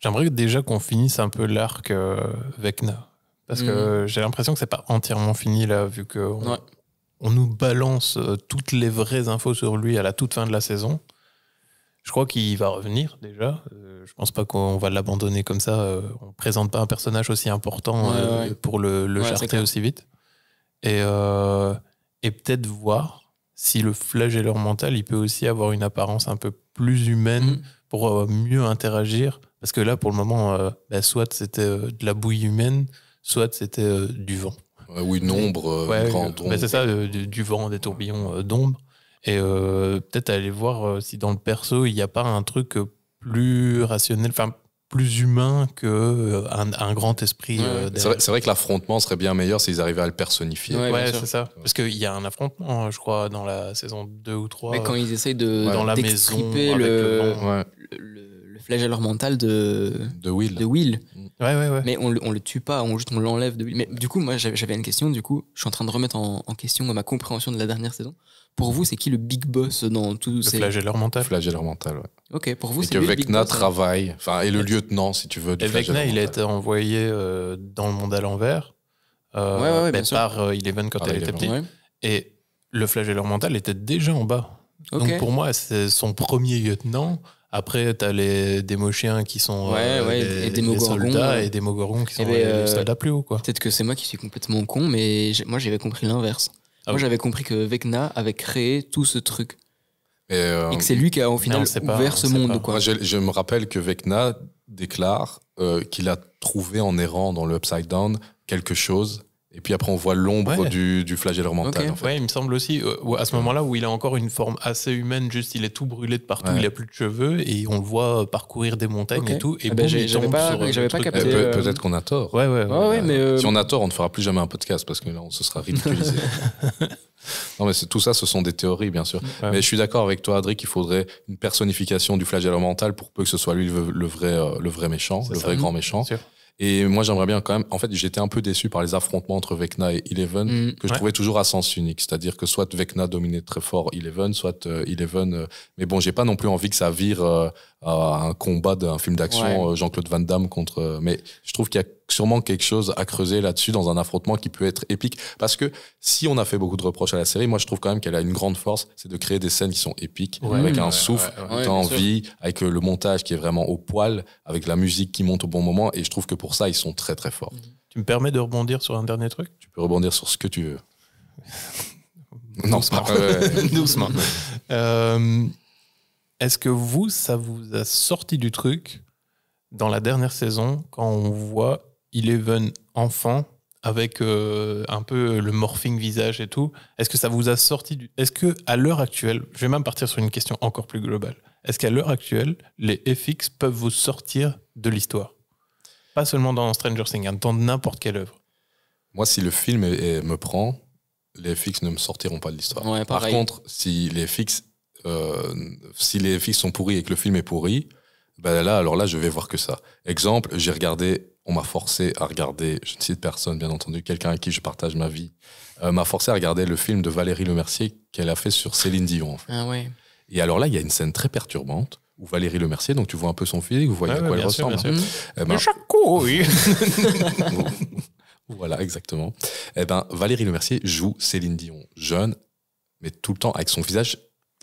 J'aimerais déjà qu'on finisse un peu l'arc avec Vecna. Parce que hmm. j'ai l'impression que c'est pas entièrement fini là, vu qu'on on nous balance toutes les vraies infos sur lui à la toute fin de la saison. Je crois qu'il va revenir déjà. Euh, je pense pas qu'on va l'abandonner comme ça. Euh, on présente pas un personnage aussi important euh, pour le, le charter aussi vite. Et, et peut-être voir si le flagelleur mental, il peut aussi avoir une apparence un peu plus humaine mm. pour mieux interagir. Parce que là, pour le moment, bah, soit c'était de la bouille humaine, soit c'était du vent. oui, une bah, ombre, C'est ça, du, du, vent, des tourbillons d'ombre. Et euh, peut-être aller voir euh, si dans le perso, il n'y a pas un truc euh, plus rationnel, enfin plus humain que un, grand esprit. c'est vrai, que l'affrontement serait bien meilleur s'ils arrivaient à le personnifier. Ouais, c'est ça. Parce qu'il y a un affrontement, hein, je crois, dans la saison 2 ou 3. Mais quand ils essayent de dans la maison, le, le, leur mental de, de Will. De Will. Mm. Mais on le, on le tue pas, on, juste on l'enlève de Will. Mais du coup, moi j'avais une question, du coup, je suis en train de remettre en question ma compréhension de la dernière saison. Pour vous, c'est qui le big boss dans tout ça Le flagelleur mental. Flagelleur mental, ouais. Ok, pour vous, c'est que hein. travaille, enfin, et le lieutenant, si tu veux. Du et Vecna, il a été envoyé euh, dans le monde à l'envers euh, ouais, ouais, ouais, par euh, quand elle était petite. Et le flagelleur mental était déjà en bas. Donc pour moi, c'est son premier lieutenant. Après, tu as les démochiens qui sont euh, ouais, ouais, et des mogorons. et des mogorons qui sont les, soldats plus haut. Peut-être que c'est moi qui suis complètement con, mais moi j'avais compris l'inverse. Ah Moi, j'avais compris que Vecna avait créé tout ce truc. Et, euh, que c'est lui qui a au final ouvert ce monde. je, me rappelle que Vecna déclare euh, qu'il a trouvé en errant dans le Upside Down quelque chose et puis après, on voit l'ombre du, du flagelleur mental. Oui, il me semble aussi, euh, à ce moment-là, où il a encore une forme assez humaine, juste il est tout brûlé de partout, il a plus de cheveux, et on le voit parcourir des montagnes et tout. Et ah ben j'avais pas, euh, capté. Euh, peut-être qu'on a tort. Ouais, ouais, ouais mais Si on a tort, on ne fera plus jamais un podcast, parce que là, on se sera ridiculisé. non, mais tout ça, ce sont des théories, bien sûr. Mais je suis d'accord avec toi, Adric, qu'il faudrait une personnification du flagelleur mental pour peu que ce soit lui le, vrai, le vrai méchant, le vrai grand mhm. méchant. Et moi, j'aimerais bien quand même. En fait, j'étais un peu déçu par les affrontements entre Vecna et Eleven, mm. que je trouvais toujours à sens unique. C'est-à-dire que soit Vecna dominait très fort Eleven, soit euh, Eleven. Euh, mais bon, j'ai pas non plus envie que ça vire euh, à un combat d'un film d'action euh, Jean-Claude Van Damme contre euh, mais je trouve qu'il y a sûrement quelque chose à creuser là-dessus dans un affrontement qui peut être épique parce que si on a fait beaucoup de reproches à la série moi je trouve quand même qu'elle a une grande force c'est de créer des scènes qui sont épiques avec un souffle ouais, envie avec euh, le montage qui est vraiment au poil avec la musique qui monte au bon moment et je trouve que pour ça ils sont très très forts mhm. tu me permets de rebondir sur un dernier truc tu peux rebondir sur ce que tu veux non doucement, doucement. euh, est-ce que vous, ça vous a sorti du truc dans la dernière saison quand on voit Eleven enfant avec euh, un peu le morphing visage et tout Est-ce que ça vous a sorti du... Est-ce que à l'heure actuelle, je vais même partir sur une question encore plus globale. Est-ce qu'à l'heure actuelle, les FX peuvent vous sortir de l'histoire Pas seulement dans Stranger Things, hein, dans n'importe quelle œuvre. Moi, si le film me prend, les FX ne me sortiront pas de l'histoire. Par contre, si les FX euh, si les filles sont pourries et que le film est pourri, ben là, alors là, je vais voir que ça. Exemple, j'ai regardé, on m'a forcé à regarder, je ne cite personne, bien entendu, quelqu'un avec qui je partage ma vie, euh, m'a forcé à regarder le film de Valérie Lemercier qu'elle a fait sur Céline Dion. Ah Et alors là, il y a une scène très perturbante où Valérie Lemercier, donc tu vois un peu son physique, vous voyez à quoi elle ressemble. Bien hein. sûr. Eh ben, oui. Voilà, exactement. Eh ben, Valérie Lemercier joue Céline Dion, jeune, mais tout le temps avec son visage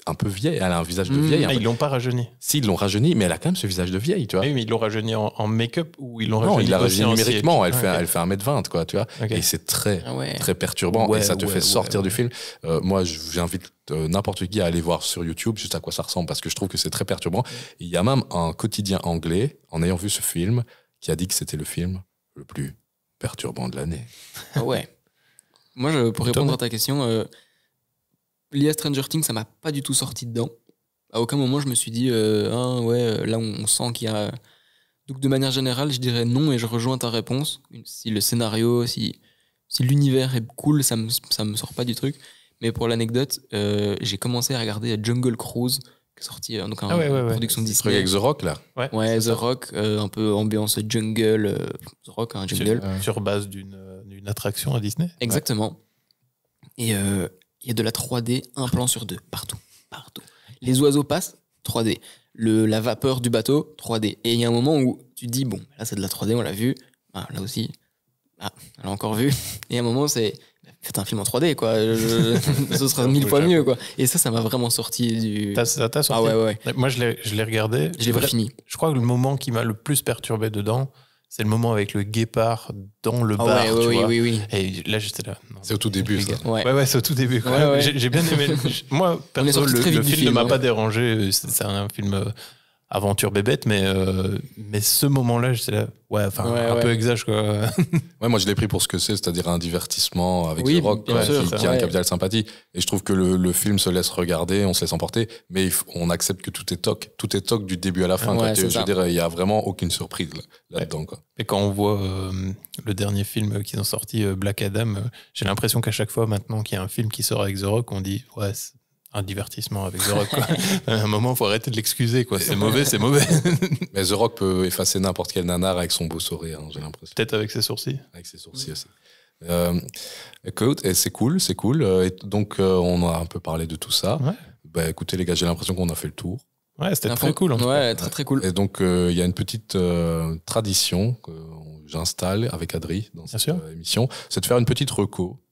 un peu vieille, elle a un visage de mmh. vieille. Ah, ils l'ont pas rajeuni. Si, ils l'ont rajeuni, mais elle a quand même ce visage de vieille, tu vois. mais ils l'ont rajeuni en, make-up ou ils l'ont rajeuni Non, ils l'ont rajeuni numériquement, elle, fait, elle fait 1m20, quoi, tu vois. Et c'est très, ah très perturbant et ça te fait sortir du film. Euh, moi, j'invite euh, n'importe qui à aller voir sur YouTube juste à quoi ça ressemble parce que je trouve que c'est très perturbant. Il y a même un quotidien anglais, en ayant vu ce film, qui a dit que c'était le film le plus perturbant de l'année. Ah ouais. moi, pour répondre à ta question, euh, lié Stranger Things, ça m'a pas du tout sorti dedans. À aucun moment, je me suis dit, euh, hein, ouais, euh, là, on sent qu'il y a. Donc, de manière générale, je dirais non et je rejoins ta réponse. Si le scénario, si, si l'univers est cool, ça me, ça me sort pas du truc. Mais pour l'anecdote, euh, j'ai commencé à regarder Jungle Cruise, qui est sorti donc ah production Disney. Avec The Rock, là Ouais, The Rock, un peu ambiance jungle, The Rock, un hein, jungle. Sur, sur base d'une attraction à Disney Exactement. Et il y a de la 3D, un plan sur deux, partout, partout. Les oiseaux passent, 3D. Le, la vapeur du bateau, 3D. Et il y a un moment où tu dis, bon, là c'est de la 3D, on l'a vu, ah, là aussi, ah, on l'a encore vu. Et à un moment, c'est, faites un film en 3D, quoi. ce sera mille fois mieux, quoi. Et ça, ça m'a vraiment sorti du. T'as, ah, sorti. Ah ouais, ouais. Moi, je l'ai, regardé. Je l'ai fini. Je crois que le moment qui m'a le plus perturbé dedans, c'est le moment avec le guépard dans le ah bar. tu oui, vois. oui, oui, Et là, j'étais là. C'est au tout début, ça. Ouais, ouais, c'est au tout début. J'ai bien aimé. Moi, perso, le, film, ne m'a pas hein. dérangé. C'est un film euh, aventure bébête, mais, euh, mais ce moment-là, je là, ouais, enfin, un peu exagère. ouais, moi, je l'ai pris pour ce que c'est, c'est-à-dire un divertissement avec The Rock, qui, a un capital sympathie. Et je trouve que le, film se laisse regarder, on se laisse emporter, mais on accepte que tout est toc. Tout est toc du début à la fin. je veux dire, il n'y a vraiment aucune surprise là-dedans, Et quand on voit euh, le dernier film euh, qu'ils ont sorti, Black Adam, j'ai l'impression qu'à chaque fois, maintenant qu'il y a un film qui sort avec The Rock, on dit, ouais, un divertissement avec The Rock. à un moment, faut arrêter de l'excuser. quoi. C'est mauvais, c'est mauvais. Mais The Rock peut effacer n'importe quel nanar avec son beau sourire, hein, j'ai l'impression. Peut-être avec ses sourcils. Avec ses sourcils aussi. Euh, écoute, c'est cool, c'est cool. Euh, et donc, euh, on a un peu parlé de tout ça. Bah, écoutez, les gars, j'ai l'impression qu'on a fait le tour. Ouais, c'était très cool. ouais, très très cool. Et donc, il y a une petite tradition que j'installe avec Adri dans cette émission, c'est de faire une petite reco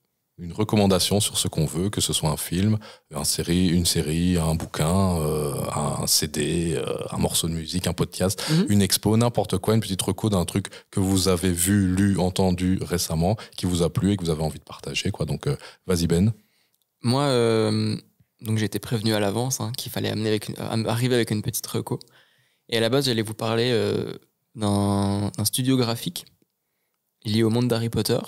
une recommandation sur ce qu'on veut, que ce soit un film, une série, une série un bouquin, euh, un CD, euh, un morceau de musique, un podcast, mhm. une expo, n'importe quoi, une petite reco d'un truc que vous avez vu, lu, entendu récemment, qui vous a plu et que vous avez envie de partager. Quoi. Donc, euh, vas-y Ben. Moi, donc j'ai été prévenu à l'avance hein, qu'il fallait amener avec arriver avec une petite reco. Et à la base, j'allais vous parler d'un studio graphique lié au monde d'Harry Potter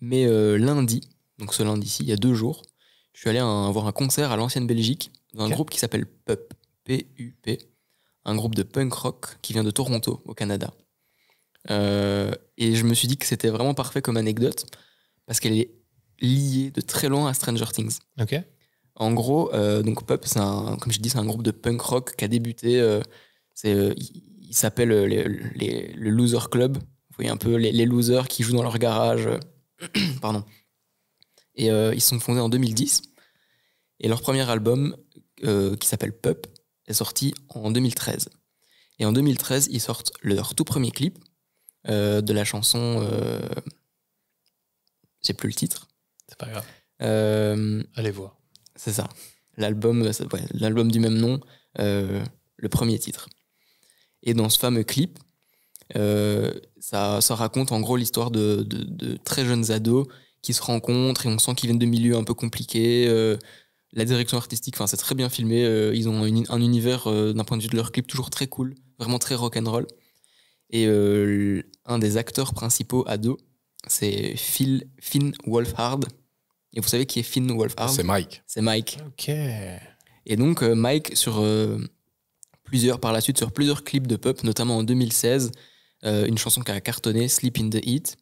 mais euh, lundi, donc ce lundi-ci, il y a deux jours, je suis allé un, voir un concert à l'ancienne Belgique d'un un groupe qui s'appelle PUP, P-U-P, un groupe de punk rock qui vient de Toronto, au Canada. Euh, et je me suis dit que c'était vraiment parfait comme anecdote parce qu'elle est liée de très loin à Stranger Things. Ok. En gros, euh, donc Pup, c'est un, comme je dis, c'est un groupe de punk rock qui a débuté. c'est, il, s'appelle le Loser Club. Vous voyez un peu les losers qui jouent dans leur garage Pardon. Et euh, ils sont fondés en 2010. Et leur premier album, euh, qui s'appelle Pup, est sorti en 2013. Et en 2013, ils sortent leur tout premier clip euh, de la chanson. C'est plus le titre. C'est pas grave. Allez voir. C'est ça. L'album l'album du même nom, le premier titre. Et dans ce fameux clip, ça, raconte en gros l'histoire de, très jeunes ados qui se rencontrent et on sent qu'ils viennent de milieux un peu compliqués. Euh, la direction artistique, c'est très bien filmé. Euh, ils ont un univers euh, d'un point de vue de leur clip toujours très cool, vraiment très rock and roll Et un des acteurs principaux ados, c'est Phil, Finn Wolfhard. Et vous savez qui est Finn Wolfhard C'est Mike. C'est Mike. Ok. Et donc, Mike, sur plusieurs par la suite sur plusieurs clips de pop, notamment en 2016. Euh, une chanson qui a cartonné, Sleep in the Heat,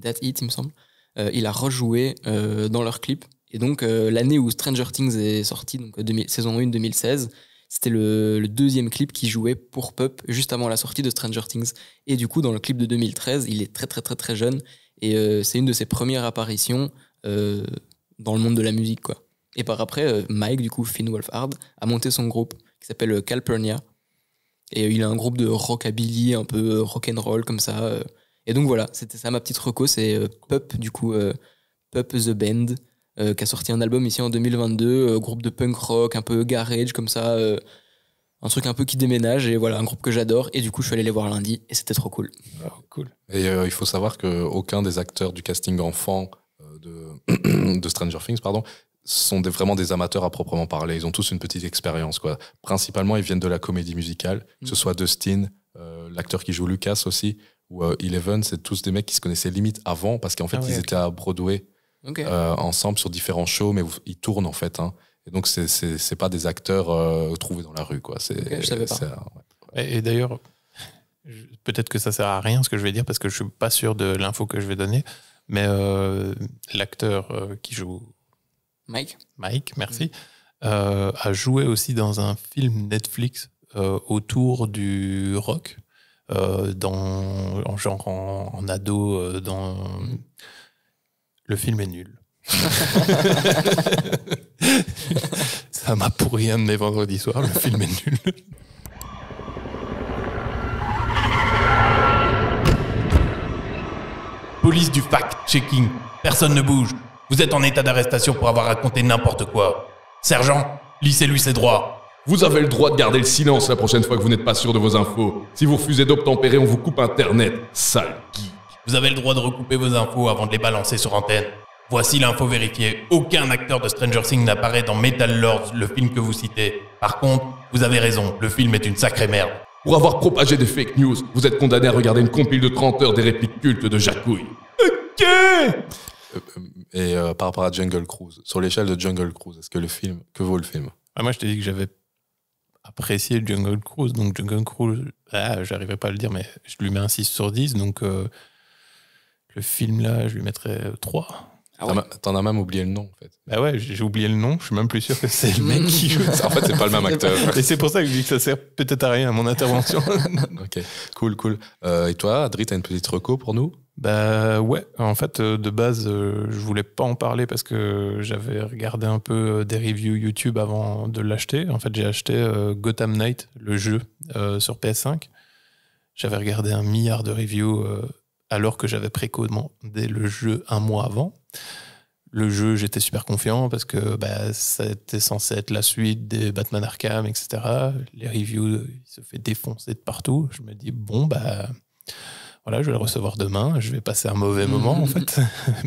That Heat, il me semble. Euh, il a rejoué euh, dans leur clip. Et donc, l'année où Stranger Things est sorti, donc saison 1 2016, c'était le, deuxième clip qui jouait pour Pup juste avant la sortie de Stranger Things. Et du coup, dans le clip de 2013, il est très, très, très, très jeune. Et c'est une de ses premières apparitions dans le monde de la musique, quoi. Et par après, Mike, du coup, Finn Wolfhard, a monté son groupe qui s'appelle Calpurnia et il a un groupe de rockabilly, un peu euh, rock'n'roll comme ça. Euh. Et donc voilà, c'était ça ma petite reco, c'est euh, Pup, du coup, Pup The Band, qui a sorti un album ici en 2022, groupe de punk rock, un peu garage comme ça, un truc un peu qui déménage, et voilà, un groupe que j'adore. Et du coup, je suis allé les voir lundi, et c'était trop cool. Ah, cool. Et il faut savoir qu'aucun des acteurs du casting enfant de, de Stranger Things, pardon, sont des, vraiment des amateurs à proprement parler. Ils ont tous une petite expérience. Quoi. Principalement, ils viennent de la comédie musicale, que ce mm. soit Dustin, euh, l'acteur qui joue Lucas aussi, ou euh, Eleven, c'est tous des mecs qui se connaissaient limite avant parce qu'en fait, ah ils étaient à Broadway euh, ensemble sur différents shows, mais ils tournent en fait. Hein. Et donc, c'est pas des acteurs trouvés dans la rue. Quoi. Et, et d'ailleurs, peut-être que ça sert à rien ce que je vais dire parce que je suis pas sûr de l'info que je vais donner, mais l'acteur qui joue Mike. Mike, merci. Euh, a joué aussi dans un film Netflix euh, autour du rock, euh, dans, en genre en, ado. dans... Le film est nul. Ça m'a pourri un de mes vendredis le film est nul. Police du fact-checking, personne ne bouge. Vous êtes en état d'arrestation pour avoir raconté n'importe quoi. Sergent, lissez-lui ses droits. Vous avez le droit de garder le silence la prochaine fois que vous n'êtes pas sûr de vos infos. Si vous refusez d'obtempérer, on vous coupe Internet. Sale geek. Vous avez le droit de recouper vos infos avant de les balancer sur antenne. Voici l'info vérifiée. Aucun acteur de Stranger Things n'apparaît dans Metal Lords, le film que vous citez. Par contre, vous avez raison, le film est une sacrée merde. Pour avoir propagé des fake news, vous êtes condamné à regarder une compile de 30 heures des répliques cultes de Jacouille. Ok euh, et euh, par rapport à Jungle Cruise, sur l'échelle de Jungle Cruise, est-ce que le film, que vaut le film ah, Moi, je t'ai dit que j'avais apprécié Jungle Cruise, donc Jungle Cruise, ah, pas à le dire, mais je lui mets un 6 sur 10, donc euh, le film là, je lui mettrais 3. Ah T'en as même oublié le nom, en fait. Bah ouais, j'ai oublié le nom. Je suis même plus sûr que c'est le mec qui joue. en fait, c'est pas le même acteur. Et c'est pour ça que je dis que ça sert peut-être à rien, à mon intervention. ok, cool, cool. et toi, Adri, t'as une petite reco pour nous bah ouais, en fait, euh, de base, euh, je voulais pas en parler parce que j'avais regardé un peu euh, des reviews YouTube avant de l'acheter. En fait, j'ai acheté Gotham Knight, le jeu, sur PS5. J'avais regardé un milliard de reviews alors que j'avais précommandé le jeu un mois avant. Le jeu, j'étais super confiant parce que bah, c'était censé être la suite des Batman Arkham, etc. Les reviews, il se fait défoncer de partout. Je me dis, bon, bah voilà, je vais le recevoir demain, je vais passer un mauvais moment en fait,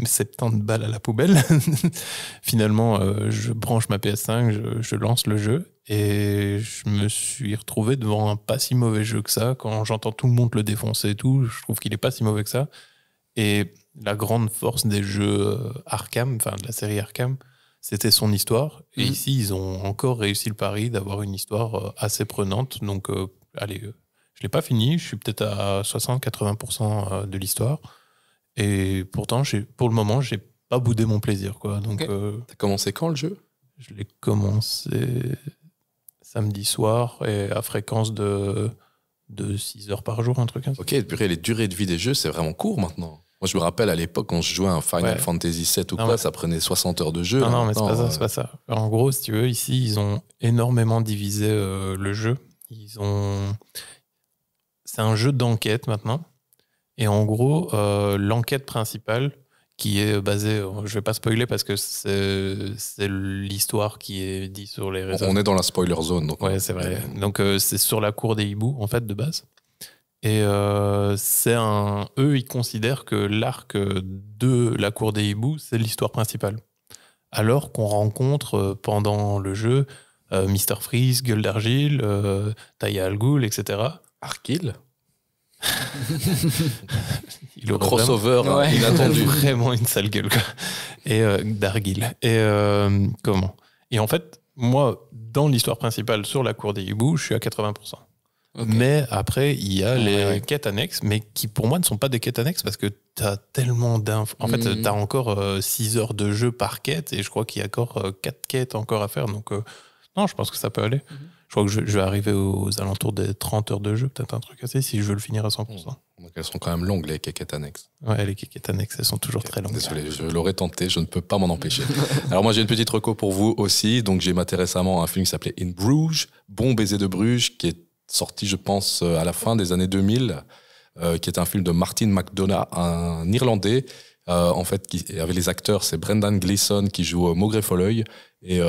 70 balles à la poubelle. Finalement, euh, je branche ma PS5, je, lance le jeu et je me suis retrouvé devant un pas si mauvais jeu que ça. Quand j'entends tout le monde le défoncer et tout, je trouve qu'il est pas si mauvais que ça. Et la grande force des jeux euh, Arkham, enfin de la série Arkham, c'était son histoire. Et mm. ici, ils ont encore réussi le pari d'avoir une histoire euh, assez prenante. Donc, allez, je ne l'ai pas fini, je suis peut-être à 60-80% euh, de l'histoire. Et pourtant, pour le moment, j'ai pas boudé mon plaisir. Quoi. Donc, euh, commencé quand le jeu Je l'ai commencé samedi soir et à fréquence de, de 6 heures par jour, un truc Ok, les durées de vie des jeux, c'est vraiment court maintenant. Moi, je me rappelle à l'époque, quand je jouais à un Final Fantasy VII ou quoi, ça prenait 60 heures de jeu. Ah non, non mais c'est pas, ça, pas ça. En gros, si tu veux, ici, ils ont énormément divisé euh, le jeu. Ils ont c'est un jeu d'enquête maintenant. Et en gros, euh, l'enquête principale, qui est basée, euh, je vais pas spoiler parce que c'est l'histoire qui est dit sur les réseaux. On est dans la spoiler zone. Donc ouais, c'est vrai. Donc euh, c'est sur la cour des hiboux, en fait, de base. Et c'est un. Eux, ils considèrent que l'arc de la cour des hiboux, c'est l'histoire principale. Alors qu'on rencontre pendant le jeu Mister Freeze, Gueule d'Argile, Taya Al Ghul, etc. Arkil il crossover il hein, a vraiment une sale gueule et euh, Darguil et euh, comment et en fait moi dans l'histoire principale sur la cour des hiboux je suis à 80% Mais après, il y a ah, les quêtes annexes, mais qui pour moi ne sont pas des quêtes annexes parce que tu as tellement d'infos. En fait, mhm. tu as encore 6 euh, heures de jeu par quête et je crois qu'il y a encore 4 quêtes encore à faire. Donc, non, je pense que ça peut aller. Mhm. Je crois que je, vais arriver aux, alentours des 30 heures de jeu, peut-être un truc assez, si je veux le finir à 100%. Mmh. Donc elles sont quand même longues, les quéquettes annexes. Ouais, les quéquettes annexes, elles sont toujours très longues. Désolé, je l'aurais tenté, je ne peux pas m'en empêcher. Alors moi, j'ai une petite reco pour vous aussi. Donc j'ai maté récemment un film qui s'appelait In Bruges, Bon baiser de Bruges, qui est sorti, je pense, euh, à la fin des années 2000, euh, qui est un film de Martin McDonagh, un Irlandais, euh, en fait, qui, avait les acteurs, c'est Brendan Gleeson qui joue Maugrey Folleuil et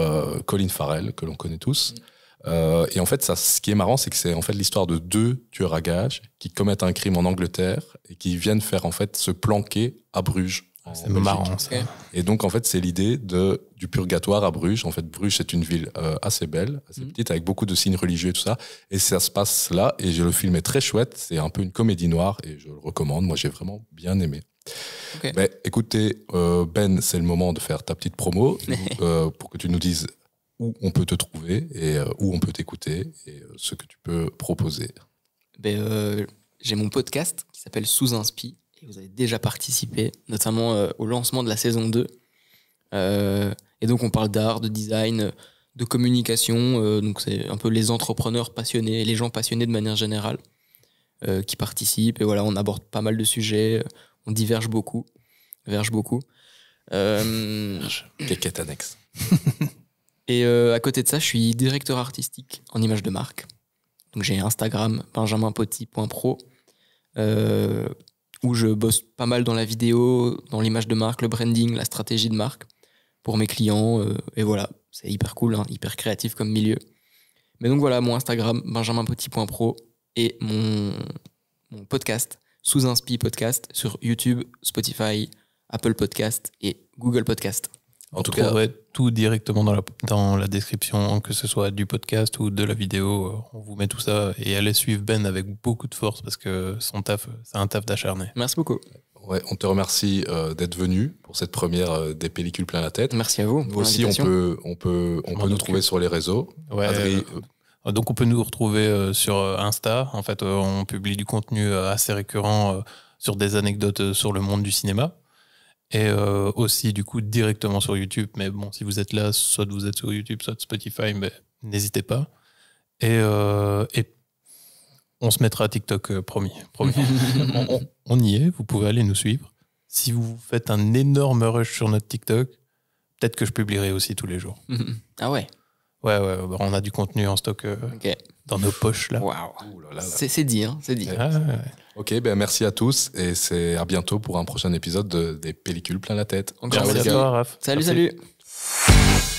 Colin Farrell, que l'on connaît tous. Mmh. Euh, et en fait, ça, ce qui est marrant, c'est que c'est en fait l'histoire de deux tueurs à gages qui commettent un crime en Angleterre et qui viennent faire en fait se planquer à Bruges. Ah, c'est marrant. Et donc en fait, c'est l'idée de du purgatoire à Bruges. En fait, Bruges c'est une ville euh, assez belle, assez mm. petite, avec beaucoup de signes religieux et tout ça. Et ça se passe là. Et le film est très chouette. C'est un peu une comédie noire et je le recommande. Moi, j'ai vraiment bien aimé. Ben, écoutez, euh, Ben, c'est le moment de faire ta petite promo pour que tu nous dises où on peut te trouver et euh, où on peut t'écouter et euh, ce que tu peux proposer. Ben, euh, J'ai mon podcast qui s'appelle Sous Inspi et vous avez déjà participé, notamment au lancement de la saison 2. et donc on parle d'art, de design, de communication, donc c'est un peu les entrepreneurs passionnés, les gens passionnés de manière générale qui participent. Et voilà, on aborde pas mal de sujets, on diverge beaucoup, verge beaucoup. Euh... quêtes annexe. Et euh, à côté de ça, je suis directeur artistique en images de marque. Donc j'ai Instagram BenjaminPoti.pro euh, où je bosse pas mal dans la vidéo, dans l'image de marque, le branding, la stratégie de marque pour mes clients. Euh, et voilà, c'est hyper cool, hein, hyper créatif comme milieu. Mais donc voilà, mon Instagram benjaminpoty.pro et mon, podcast sous Inspi Podcast sur YouTube, Spotify, Apple Podcast et Google Podcast. En tout cas, tout directement dans la, dans la description, que ce soit du podcast ou de la vidéo. Euh, on vous met tout ça et allez suivre Ben avec beaucoup de force parce que son taf, c'est un taf d'acharné. Merci beaucoup. Ouais, on te remercie euh, d'être venu pour cette première euh, des pellicules plein la tête. Merci à vous. aussi, on peut, on peut, on peut nous trouver sur les réseaux. donc on peut nous retrouver sur Insta. En fait, on publie du contenu assez récurrent sur des anecdotes sur le monde du cinéma et euh, aussi du coup directement sur YouTube. Mais bon, si vous êtes là, soit vous êtes sur YouTube, soit Spotify, mais n'hésitez pas. Et, euh, on se mettra à TikTok, premier. Euh, promis. on, y est, vous pouvez aller nous suivre. Si vous faites un énorme rush sur notre TikTok, peut-être que je publierai aussi tous les jours. ah ouais Ouais, ouais, on a du contenu en stock euh, dans nos poches là. c'est dit, hein, c'est dit. Ok, ben merci à tous et c'est à bientôt pour un prochain épisode des pellicules plein la tête. Encore Salut, salut.